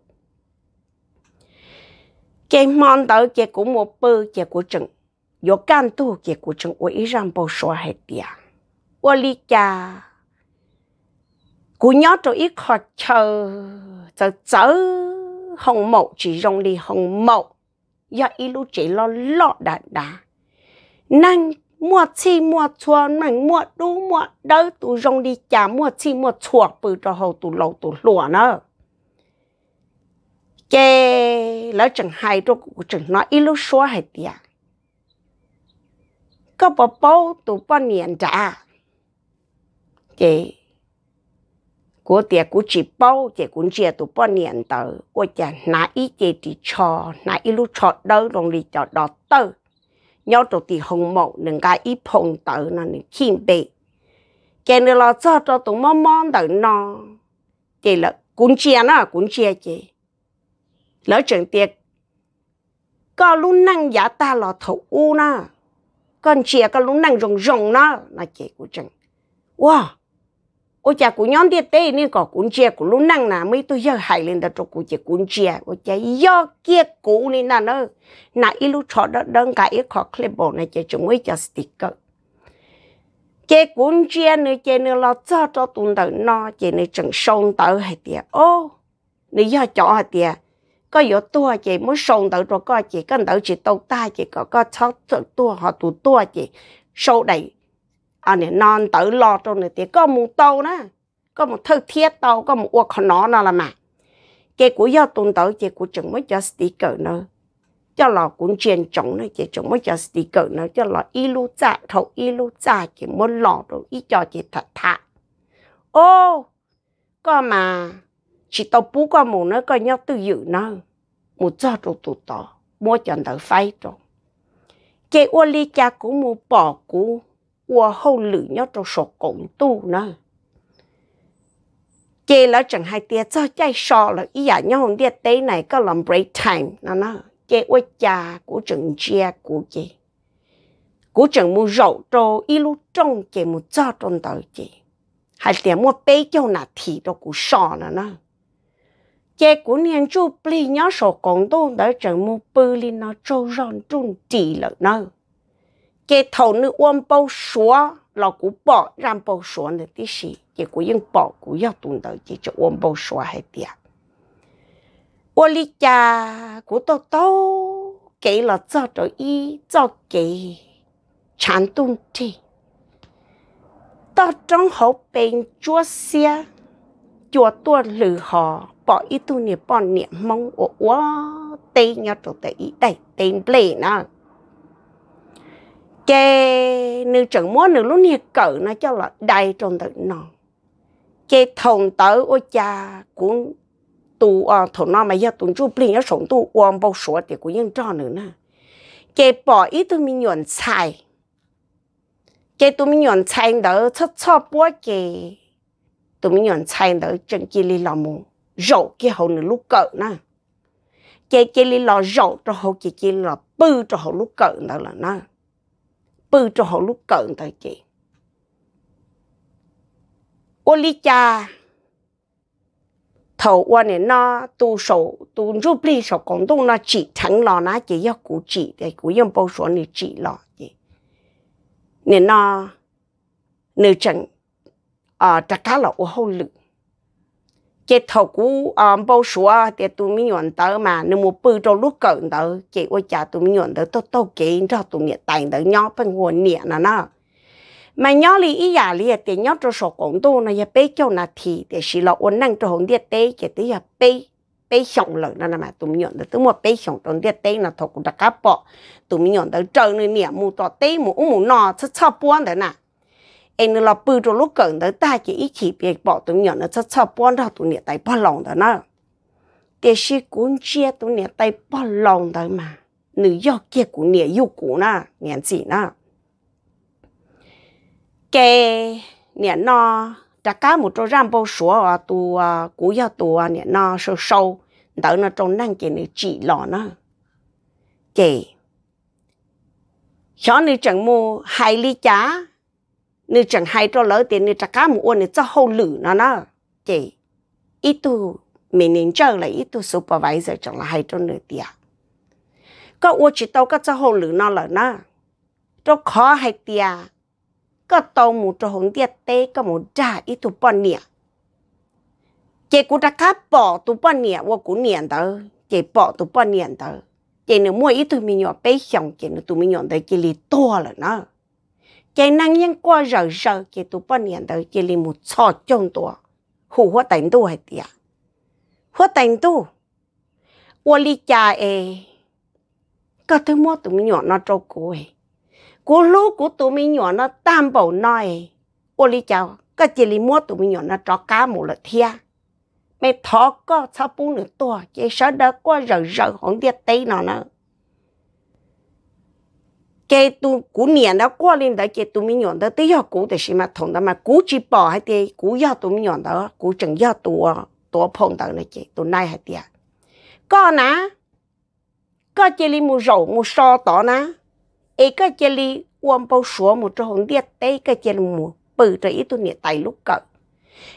cái món tàu cái cũng một bơ cái cụ chẳng yo can tu cái cụ chẳng ôi ý ram bầu số hết tiệt ôi lý cha cú nhớ cho ít khó chờ giờ chờ hồng mậu chỉ rong đi hồng mậu giờ ít lúc chỉ lo lọ đã đã năng mua chi mua chua năng mua đu mua đỡ tụ rong đi chả mua chi mua chua bự cho hậu tụ lâu tụ lụa nữa cái lỡ chẳng hay cho cụ chẳng nói ít lúc số hay tiệt có bà bố tụ bao niên trả cái của tiền của chỉ bao tiền cũng chia tụ bao niệm tờ của chả nã ý chế cho nã ý cho đâu đồng lý cho đó tờ nhau tụ thì hồng mộ nâng cái ý phong tờ nó nâng kim bệ cái nữa là cho cho chỉ là cũng chia nó cũng chia chỉ lỡ chuyện tiền có năng giả ta là thủ u nó còn chia có năng rồng rồng nó là chỉ của chừng wow ô cha cũng nhóm đi tê nên có cũng chia của năng là mấy tôi giờ hại lên đó cho cũng chia cũng do kia cũ nên là nãy lúc chọn đó đơn cả ít clip bộ này chơi chúng ấy cho sticker chế cũng chia nữa chế nữa lo cho cho tụi tớ nó chế nữa chẳng sông tớ hay tiệt ô nữa do chọn hay tiệt có yếu tua chị muốn sông tớ cho coi chị cần tớ chỉ tàu ta chị có có chót tua họ tụ tua chị sâu đầy à nè non tới lo cho này tiếc có một tàu nè có một thứ thiết tàu có một uộc nó nó là mà cái của do tuần tới cái của chừng mới cho sticker nữa cho là cũng chuyên chống nữa chỉ chống mới cho sticker nữa cho là y lu trả thầu y lu trả chỉ muốn lò rồi y cho chỉ thật thà ô có mà chỉ tàu bú có một nữa coi nhau tự dự nó một cho tụ tụ tỏ mua cho đỡ phai rồi cái ô ly cha cũng mua bỏ cũng nhau tu nè, 我后里要做手工度呢。chế là chẳng hay tiền cho chạy sò là ý à nhau hôm tiệt tế này có làm break time nè, nó chế quay cha của chừng chia của chế của chừng mua rượu trô ý lúc trong chế mua cho trong tàu chế hay tiền mua bé cho nà thì đó của sò nó nè, chế của niên chú pli nhau sò còn tu đó chừng mua bơi lên nó trâu ròn trung chỉ là nè cái thầu nữ ôm bao số là cú bỏ làm bao số nữa tí xí cái cú yên bỏ cú đầu chỉ cho ôm bao số hay tiệt ô cha cú tao tao cái là cho cho y cho cái chán tung chi tao trong bên chúa xe chúa tua họ bỏ ít tu niệm bỏ niệm mong ủa tây nhau tụi tây tây tây lệ nào chê nữ trận múa nữ lúc này cự nó cho là đầy trong tự nó chê thồn tớ ô cha của tu à ờ, thổ nó mà giờ tụi chú plin nó sống tu uom bao số thì cho nữa nè chê bỏ ít tu mình nhuận xài chê tu mình nhuận xài đỡ chất cho bố chê tu mình nhuận xài đỡ chân kia li lò mù rổ kia hậu nữ lúc cự nè chê kia li lò rổ cho hậu kia chê lò bư cho hậu lúc cự đó là nè bư cho họ lúc cận thôi chị ô lý cha thầu qua nè nó tu sổ tu rút lý sổ cũng tu nó chỉ thẳng lò nó chỉ do cụ chỉ để cụ dân bao sổ này chỉ lò chị nè nó nếu chẳng à tất cả là ô hậu lực chế thầu cũ um, bao số thì tụi mình nhận tới mà nếu mà bự trong lúc cận tới chị ôi cha tụi mình nhận tới tốt tốt kỹ cho tụi mình tành tới nhau phần nguồn nhẹ nó nè. mà nhỏ lì ý giả lì thì nhỏ cho số cũng tu nó giờ bé cho nó thì để xí lọ uốn năng cho hồn địa tế chỉ tới giờ bé bé sống lợn nó mà tụi mình nhận tới tụi mình bé sống trong địa tế nó thuộc đặc cá bọ tụi mình nhận tới trời nơi nhẹ mù tọt tế mù u mù nọ chắc chắc buồn đấy nè em là bự cho lúc gần tới ta chỉ ít chỉ bị bỏ tụi nhỏ nó chắc chắc bỏ ra tụi nhỏ tay bỏ lòng đó nó để sĩ cuốn chia tụi nhỏ tay bỏ lòng đó mà nữ do kia của nè yêu cũ nó nghe gì nó cái nè nó đã cá một chỗ ram bao số à tụ cú yêu tụ nè nó sâu sâu đỡ nó trong năng cái nữ chỉ lọ nó cái, cho nữ chẳng mua hai ly chá nếu chẳng hay cho lỡ tiền nếu trả cá một nếu cho hậu lử nó nó chị ít tu mình nên chờ là ít tu supervisor chẳng là hay cho nửa tiền có uôn chỉ tao có cho hậu lử nó là nó cho khó hay tiền có tàu một cho hồng tiền tê có một trả ít tu bao nhiêu chị cũng đã cá bỏ tu bao nhiêu uôn cũng niệm tới chị bỏ tu bao nhiêu tới chị nếu mua ít tu mình nhỏ bé xong chị nếu tu mình nhỏ tới chị lì to rồi nó cái năng nhân qua rờ rờ cái tụ bọn nhận tới cái li một cho chung tụ hù hoa tánh tu hay tiệt hoa tánh tu ô li cha e có thứ mua tụi nhỏ nó trâu cú e cú lú của tụi mình nhỏ nó tam bảo nó e ô li cha cái chỉ li mua tụi mình nhỏ nó trò cá một lợt thia mẹ thọ có sao bún nữa tua cái sợ đó qua rờ rờ không tiệt tây nào nữa cái tu cú niệm đó qua lên đó cái tu mi nhọn đó tới giờ cú thì xem mà thằng đó mà cú chỉ bỏ hay thì cú giờ tu mi nhọn đó cú chẳng giờ tu tu phong đó này chị tu này hay tiệt con á có chơi li mu rổ mu so đó ná ấy có chơi li uom bao số mu cho hồng điệt tây có chơi mu bự cho ít tu niệm tài lúc cỡ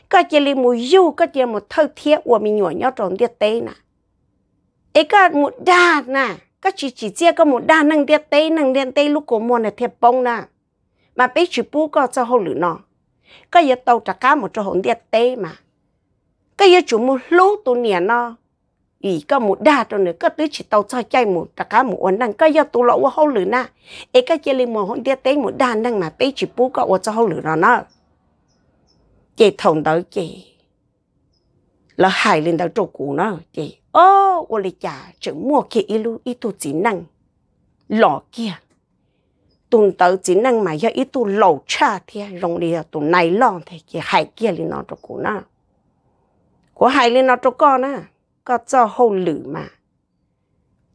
có chơi li mu du có chơi mu thâu thiết uom mi nhọn nhau tròn điệt tây nè ấy có mu đa nè các chị chỉ chia có một đa năng điện tế năng điện tế lúc của mùa này thiệt bông nè mà bé chỉ bu có cho hồ lử nó cái giờ tàu trả cá một cho hồn điện tế mà cái giờ chủ một lú tu nè nó ý có một đa cho nữa cái tứ chỉ tàu cho chạy một trả cá một ổn năng cái giờ tu lỗ hồ lử nè ấy các chị lên một hồn điện tế một đa năng mà bé chỉ bu có ở cho hồ lử nó nó chị thông tới chị là hài lên tới chỗ cũ nó chị ô ô lì chả chẳng mua kia ít lu ít tu chỉ năng lò kia tụn tới chỉ năng mà do ít tu lẩu cha thì rong đi tụn này lon thì kia hai kia lì nó cho cụ na của hai lì nó cho con na, có cho hậu lử mà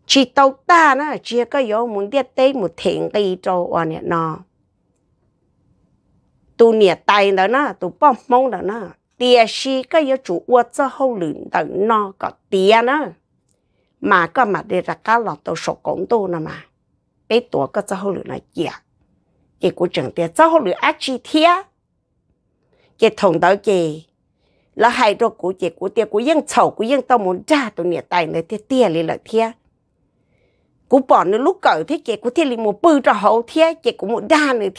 chỉ tàu ta na chỉ có yếu muốn biết tới một thiện cái cho oan nè nó tu nè tay đó na, tu bom mong đó na tiền sĩ có yếu chủ ua cho hậu lửng tận nó có tiền nữa mà có mà để ra cá lọt tàu sổ cổng tô nè mà bé tổ có cho hậu lửng là gì cái của trường tiền cho hậu lửng ác chi cái thùng đó cái là hai đứa của chị của tiền của dân chầu của dân tao muốn ra tụi nhà tài này tiền tiền lên là thia của nó lúc cởi thế chị của tiền một bự cho hậu thia chị của một đa này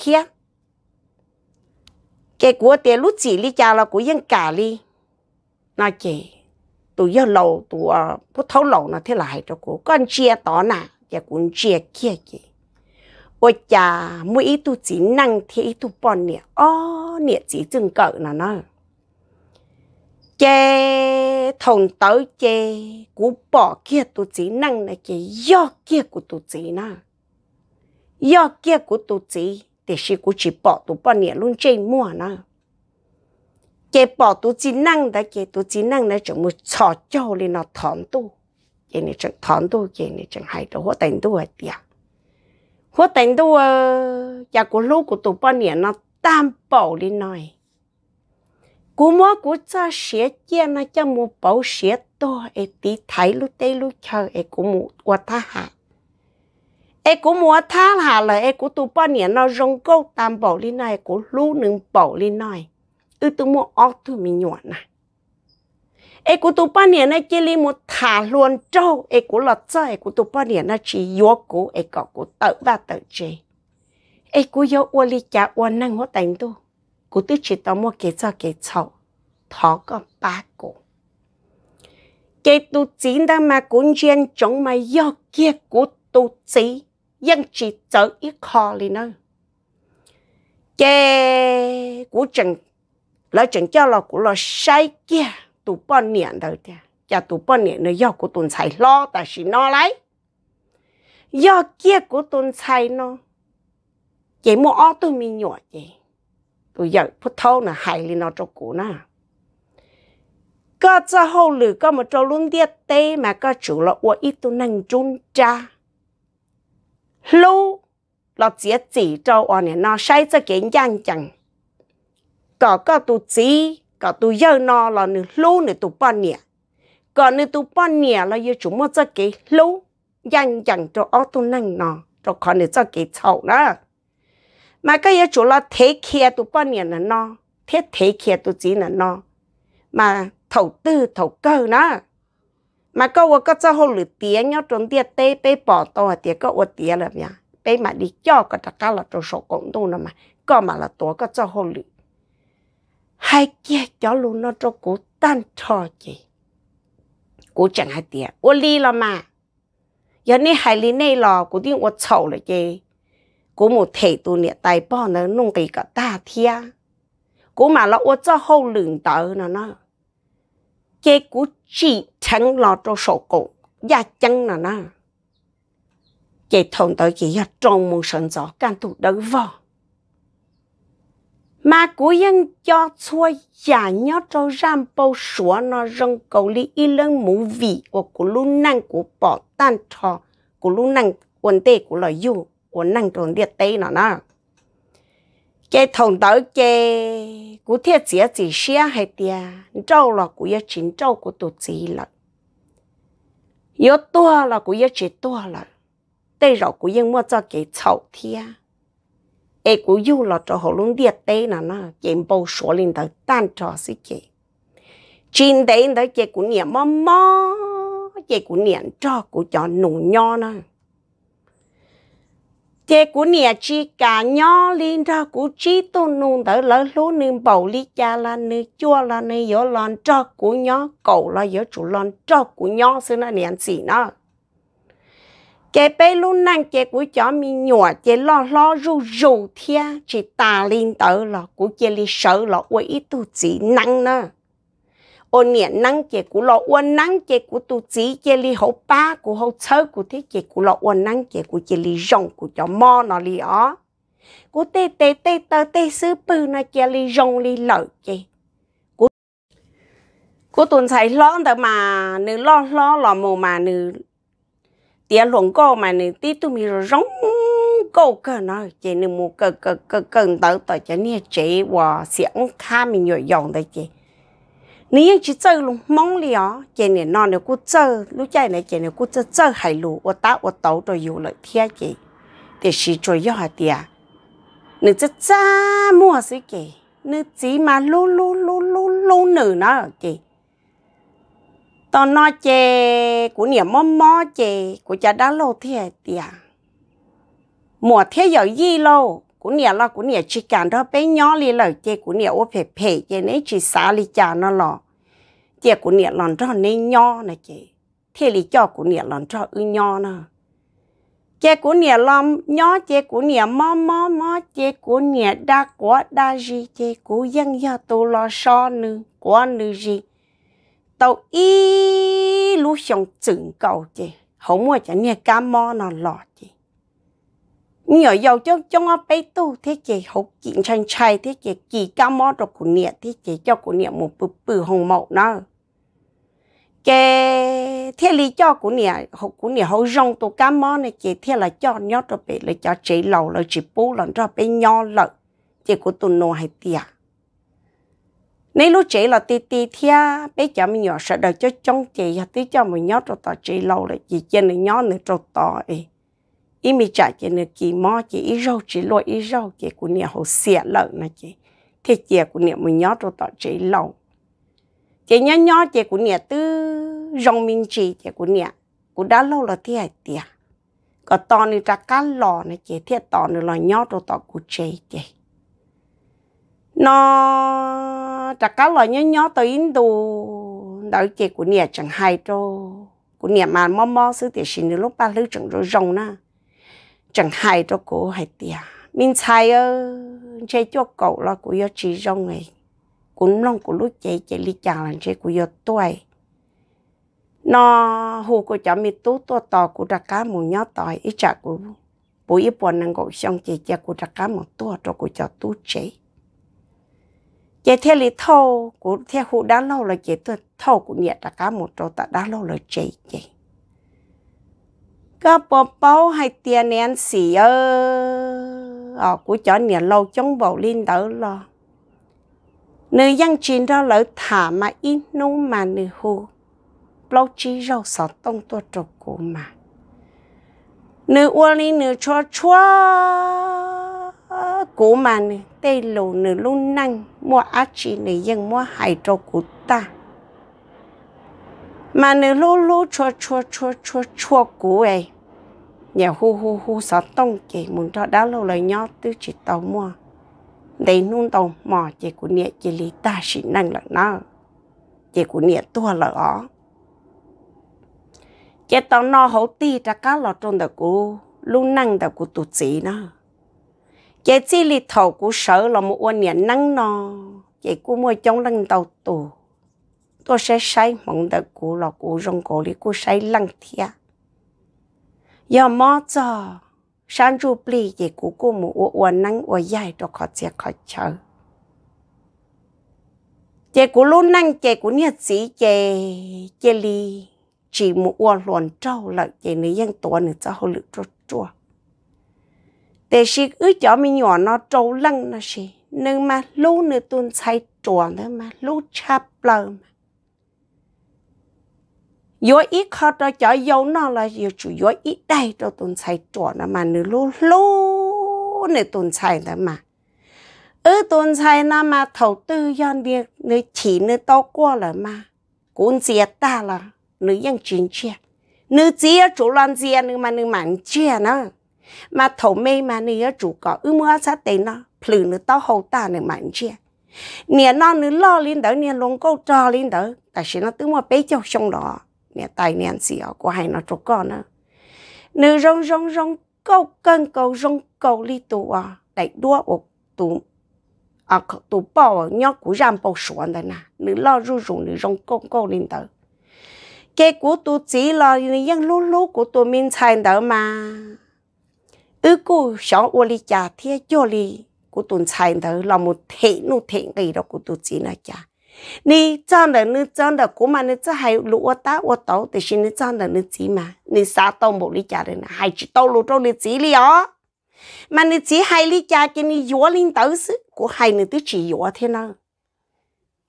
cái của tiền lúc chỉ lý cha là của dân cả lý nó chỉ tụi dân lầu tụi thấu lầu nó thế lại cho của con chia tỏ nà chả cũng chia kia chị ôi cha mỗi ít tu chỉ thì ít tu nè ô nè chỉ chừng cỡ là nó chê thùng tới chê cú bỏ kia tu chỉ năng này chê do kia của tu chỉ nó do kia của tu chỉ thì chỉ cũng chỉ bỏ tụ bỏ nhẹ luôn trên mua nó chế bỏ tụ chỉ năng đã chế tụ chỉ năng là chẳng một trò cho lên nó thọn tu chế này chẳng thọn tu chế này chẳng hay đâu hóa tiền tu hay tiền ờ, hóa tiền tu nhà của lũ của tụ bỏ nhẹ nó tam bảo lên nói cú mua cú cho xé chia nó cho mua bảo xé to ấy tí thấy lúc tây lúc chờ ấy cú mua qua ta ai cũng mua tha hà là ai cũng tụ bao nhiêu nó rong câu tam bảo lên này cũng lú nương bảo lên này ư tụ mua ở tụ mình nhọn này ai cũng tụ bao nhiêu này chỉ li mua thả luôn trâu ai cũng lọt cho ai cũng tụ bao nhiêu nó chỉ yếu cũ ai có cũng tự và tự chế ai cũng yếu uo li cha uo năng hóa thành tu cũng tự chỉ tao mua kế cho kế chậu thọ có ba cụ kế tu chín ta mà cũng chuyên chống mà yếu kia của tu chí dân chỉ tớ ít khó lì nơ. Chê của trần, lỡ trần cho là của là sai kia, tụ bó niệm đời tè. Chà tụ bó niệm nó do của tụn xài lo, ta xì nó lấy. Do kia của tụn xài nó, chỉ mua ó tụi mình nhỏ chê. Tụi giờ phút là hại lì nó cho cụ nè có cho hậu có một trâu luôn mà có chủ là ua ít tu năng cha lưu là chỉ chỉ cho anh này nó sai cho cái nhân chẳng có có tu chỉ có tu yêu nó là nữ lưu nữ tu bao nhiêu có nữ tu bao nhiêu là yêu chúng mới cho cái lưu nhân chẳng cho ở tu năng nó cho con nữ cho cái chậu đó mà cái yêu chúng là thế kia tu bao nhiêu là nó thế thế kia tu chỉ là nó mà thầu tư thầu cơ nó mà có vợ có cho hồ lửa tía nhau trốn tía tê bê bỏ to à tía có vợ tía là mía bê mà đi cho có đặc cá là trốn sổ cũng đủ nữa mà có mà là tổ có cho hồ lửa hai kia cho luôn nó cho cố tan cho gì cố chẳng hai tía ô ly là mà giờ này hai lì này lò cố đi ô chậu là gì cố một thể tu nè tài bỏ nó nung cái cả ta thia cố mà là ô cho hồ lửa tớ nó nè chế của chị chẳng lo cho sổ cổ gia chăng là na chế thôn tới kia ya trong một sân gió can tụ đỡ vò mà của dân cho xua giả nhớ cho ram bầu sủa nó rong cầu lý y lân mũ vị của của lũ năng của bỏ tan trò của lũ năng quần tê của lời dù của năng tròn địa tây nó na cái thùng đó cái cụ thiết chỉ chỉ xe hay tia trâu là cụ yêu chín trâu của tổ chỉ là yêu tua là cụ yêu chỉ tua là tây rồi cụ yên mua cho cái chậu thia ai cụ yêu là cho họ luôn điệt tây là nó kiếm bao số lên tới tan trò gì kì chín đấy đó cái cụ niệm mò mò cái cụ niệm cho cụ cho nụ nho nữa chế của nia chi cả nhỏ lên ra của chi tu nung tới lỡ lú nương bầu lý cha là nư chua là nư yếu lon cho của nhỏ cậu là yếu chủ lon cho của nhỏ xưa nó niệm gì nó chế bé luôn năng chế của chó mi nhọ chế lo lo rù rù thia chỉ ta lên tới là của chế lý sợ là quỷ tu chỉ năng nữa ô niệm năng chế cú lọ ô năng chế cú tu chỉ chế li hậu ba cú hậu chớ cú thế chế cú lọ ô năng chế cú chế li rong cú cho mò nó li ó cú tê tê tê tơ tê sư bư nó chế li rong li lợ chế cú cú tuần sai lo tờ mà nữ lo lo lò mồ mà nữ tia luồng cô mà nữ tí tu mi rồi rong câu cơ nó chế nữ mù cơ cơ cơ cơ tới tớ chế nè chế và xiển kha mình nhồi dòng tới chế 你去走路懵了哦，今年那了过走，路在那今年过走走海路，我打我倒着有了天给，但是主要还的啊，你这怎么是给？你起码路路路路路哪呢给？ตอนนอเจกูเนี่ยมอมอเจกูจะได้โลเทียเตียหมวดเทียอยู่ยี่โล cú nè lo cú nè chỉ cản đó bé nhỏ li lời chê cú nè ô phê phê chê nấy chỉ xả li cha nó lo chê cú nè lòn cho nên nhỏ này chê thế li cho cú nè lòn cho ư nhỏ nè chê cú nè lòn nhỏ chê cú nè mò mò mò chê cú nè đa quá đa gì chê cú dân ya tu lo so nư quá nư gì tàu y lu xong chừng cầu chê không mua chả nè cam mò nó lo chê nhiều yêu cho cho ngó bé tu thế chị học kiện tranh trai thế chị kỳ cao mó rồi của nịa thế chị cho của nịa một bự bự hồng mậu nó cái thế lý cho của nịa học của nịa học rong tổ cá mó này chị thế là cho nhớ rồi bé là cho chị lầu là chị bố là cho bé nhó lợ chị của tụi nô hay tiệt nếu lúc chị là tì tì thia bây giờ mình nhỏ sợ đời cho trong chị thì cho mình nhớ rồi tao chị lâu là chị trên này nhó này rồi tao ý mi trả chị nè chị mò chị ý rau chị lo ý rau chị của nhà hồ xẻ lợn nè chị thế chị của nhà mình nhớ rồi tọt chị lâu chị nhớ nhớ chị của nhà tư rong minh chị chị của nhà của đã lâu là thế tiệt có to nên ra cá lò nè chị thiệt to nên là nhớ rồi tỏ của chị chị nó ra cá lò nhớ nhớ tới Indo đợi chị của nhà chẳng hay đâu của nhà mà mò mò xứ thì xin được lúc ba lứa chẳng rồi rong na chẳng hay cho cô hay tiệt mình sai ơ chơi cho cậu là cô yêu chỉ rong này cũng long của lúc chạy chạy đi chàng là chơi cô yêu tuổi nó hồ của cháu mi tú to to của đặc cá một nhỏ tỏi ít trả của bố ít bọn năng gọi xong chị cha của đặc cá một to cho của cháu tú chế chị theo lý thâu của theo hồ đã lâu là chị tôi thâu của nhẹ đặc cá một trâu tạ đã lâu là chị chị có bố bố hay tia nén xì ơ ờ của chó nhà lâu chống bầu linh đỡ lo nữ dân chín đó lỡ thả mà in nô mà nữ hồ lâu chi rau sọ tông tua trục của mà nữ ua linh nữ chua chua của mà nữ tê lù nữ luôn năng mua á chi nữ dân mua hải trâu của ta mà nữ lô lô chua chua chua chua chua của ấy nhà hu hu hu sợ tông chỉ muốn cho đá lâu lời nhó tư chỉ tàu mua đấy nung tàu mò chỉ của nhẹ chỉ lý ta chỉ năng là nó chỉ của nhẹ tua là ó chỉ tàu nó hậu ti ra cá lò trong đầu của luôn năng đầu của tụ sĩ nó chỉ chỉ lý thầu của sợ là một quan nhẹ năng nó chỉ của mua trong lăng tàu tù tôi sẽ say mộng đầu của lò của rong cổ lý của say lăng thiệt 要么着，山竹里也姑姑母我我能我也都可接可求。chị của luôn năng chị của nhà sĩ chị chị li chỉ một quả luồn trâu là chị nữ dân tổ nữ cho hồ lực trâu trâu để sĩ cứ mình nhỏ nó trâu lăng nó sĩ nhưng mà lúc nữ tuôn sai tròn nữa mà lúc chạp lờ yo ít khó đó cho yo nó là yo chủ yo ít đây đó tồn xài trò nó mà nữ lô lô này tồn xài đó mà ở tồn xài nó mà thầu tư yon việc nữ chỉ nữ to qua là mà cũng dễ ta là nữ yên chính chia nữ chia chủ loan chia nữ mà nữ mạnh chia nó mà thầu mê mà nữ chủ có ư mua sát tế nó plừ nữ to hậu ta nữ mạnh chia nè nó nữ lo lên đó nè lông câu trò lên đó tại sao nó tự mua bế cho xong đó nè tay nè xìa của hai nó trục con nữa nữ rong rong rong câu cân câu rong câu li tù à đại đua ổ tù à tù bỏ nhóc của ram bầu xuống đây nè nữ lo ru ru nữ rong câu câu lên tới cái của tù chỉ lo nữ dân lú lú của tù mình chạy đó mà ư cô sợ ô li cha thiệt cho li của tù chạy đó là một thể nu thể gì đó của tù chỉ là cha 你长的你长的，古嘛你这还路我大我大，但是你长的你急嘛，你啥都没你家的呢，还知道路中你急了哦。mà 你 chỉ hay lý cha cho ni gió lên tới sự của hay ni tới chỉ gió thế nào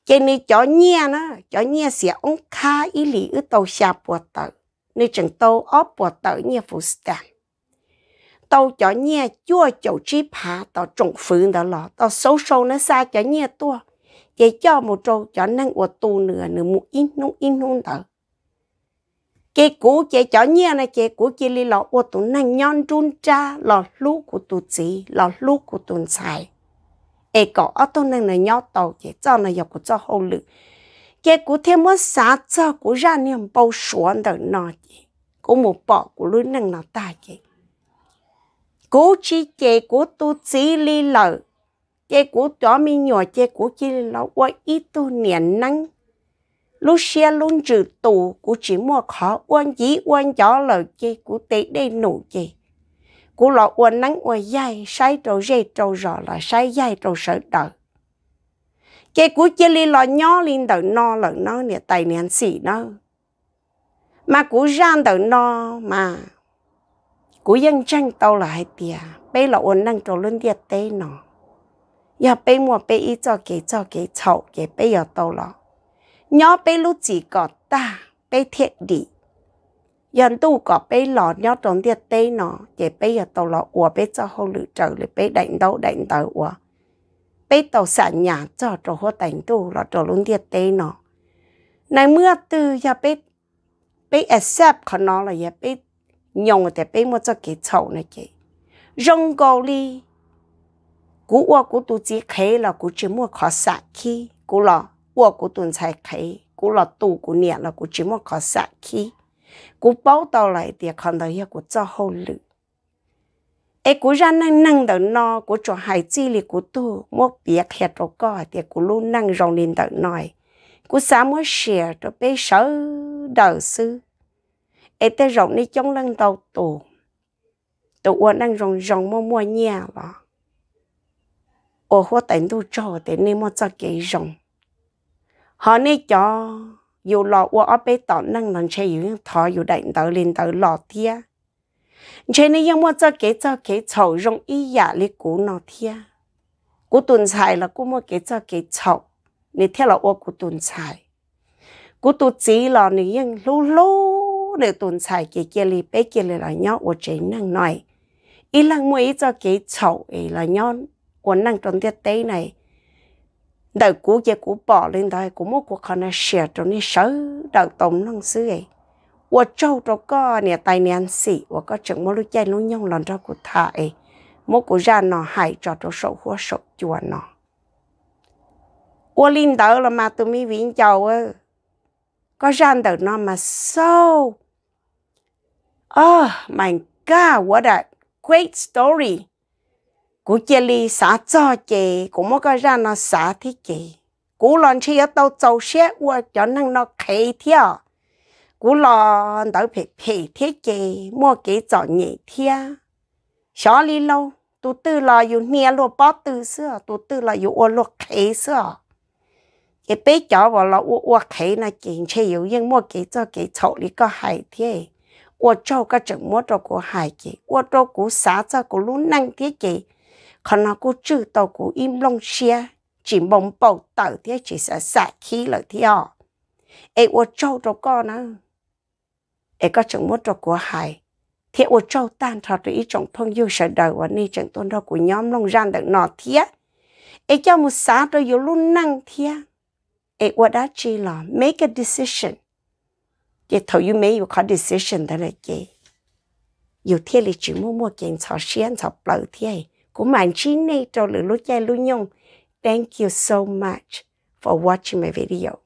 cho ni cho nhia nó cho nhia sẽ ông kha ý lý ở tàu xa bùa tờ ni chẳng tàu óp bùa tờ nhia phụ sạc tàu cho nhia chua chậu phá tàu trồng phương đó lọ tàu sâu sâu nó xa cho nhia tua giờ cho một trâu cho năng của tu nửa nửa một in nông in nông thở cái cũ chế cho nhia này chế cũ chế li lọ ô tụ năng nhon trun cha lọ lú của tụ chỉ lọ lú của tụ xài ê có ở tụ năng này nhau tàu chế cho này dọc của cho hậu lự cái cũ thêm một xá cho cũ ra niệm bao xuống được nọ chế của một bỏ của lũ năng nào ta chế cũ chỉ chế của tụ chỉ li lợ chế của chó mi nhỏ chế của chế lão qua ít tu niệm năng lúc xe luôn trừ tù của chỉ mua khó quan chỉ quan chó lời chế của tế đây nổ chế của lọ quan nắng quan dài sai trầu dây trầu rõ là sai dài trầu sợ đợi chế của chế li lọ nhỏ lên đợi no lợn nó nè tài nè xỉ nó mà của gian đợi no mà của dân tranh tàu là hai tia bây là quan nắng trầu lên tiền tế nó 要被我被一做给做给丑给被要到了，鸟被路几个大被贴地，人都个被老鸟懂得对呢，也被要到了，我被做好了走了，被 đánh đấu đánh đấu 我，被到 sản nhà cho cho họ đánh đấu là cho luôn được tê nó, này mưa từ ya bị bị accept của nó là ya bị nhung thì bị một cho cái 丑 này chị, rong gò li cú ua cú tu chỉ khế là cú chỉ mua khó sạ khi cú là ua cú tuần sai khế cú là tu cú niệm là cú chỉ mua khó sạ khi cú bao đầu lại thì còn đầu hiệu cú cho hậu lự ê cú ra năng năng đầu no cú cho hai chi li cú tu mua biết hết rồi coi thì cú luôn năng rong lên đầu nói cú xả mua xe rồi bé sợ đầu sư ê tê rộng đi chống lăng đầu tù tụ ua năng rong rong mua mua nhà vào ô hoa tận tu cho thì nên mà cho kỹ rộng họ nên cho dù lọ ô ở bên tỏ năng lần chơi yếu thọ dù đánh tớ lên tớ lọ thia chơi nên nhưng mà cho kỹ cho kỹ chậu rộng ý giả lấy cú nó thia cú tuần xài là cú mua kỹ cho kỹ chậu nên theo là ô cú tuần xài cú tu chỉ là nên nhưng lú lú để tuần xài kỹ kia li bé kia li là nhau ô chơi năng nói ý là mua ý cho kỹ chậu ý là nhau của năng trong tiết tế này đời cũ giờ cũ bỏ lên đời của mỗi cuộc khăn sẻ trong đi sớ đời tổng năng xứ ấy và châu trong có nè tài nè ăn xỉ và có chừng mỗi lúc chạy lúc nhau lần ra của thà ấy mỗi cuộc ra nó hại cho trong sổ hóa sổ chùa nó và linh đời là mà tôi mới vĩnh chầu ấy có gian đời nó mà sâu oh my god what a great story cú chia ly xả cho chị cú mua cái ra nó xả thì chị cú lần chi ở đâu châu xe qua cho nên nó khai theo cú lần đâu phải phải thế chị mua cái cho nhẹ theo xó li lâu tụ tư là yêu nia lo bó tư xưa tụ tư là yêu ô lo khai xưa cái bé cháu vào là ô ô khai là chị chỉ yêu nhưng mua cái cho cái chỗ li có hại thế ô châu cái chừng mua cho cô hại chị ô châu cú xả cho cô luôn năng thế chị 可能 cô 知道 cô im lòng xe chỉ mong bầu tàu thì chỉ sợ xả khí lại thế à ê ô châu cho con á ê có chẳng muốn cho của hài thì ô châu tan thật rồi trong thông yêu sẽ đời và ni chẳng tôn đó của nhóm long ran được nọ thế ê cho một xã rồi yêu luôn năng thế ê ô đã chỉ là make a decision chị thầu yêu mấy yêu có decision đó là chị yêu thế là chỉ mua mua kiện cho xiên cho bầu thế của mạng trí này trò lửa lúc chai lưu nhung. Thank you so much for watching my video.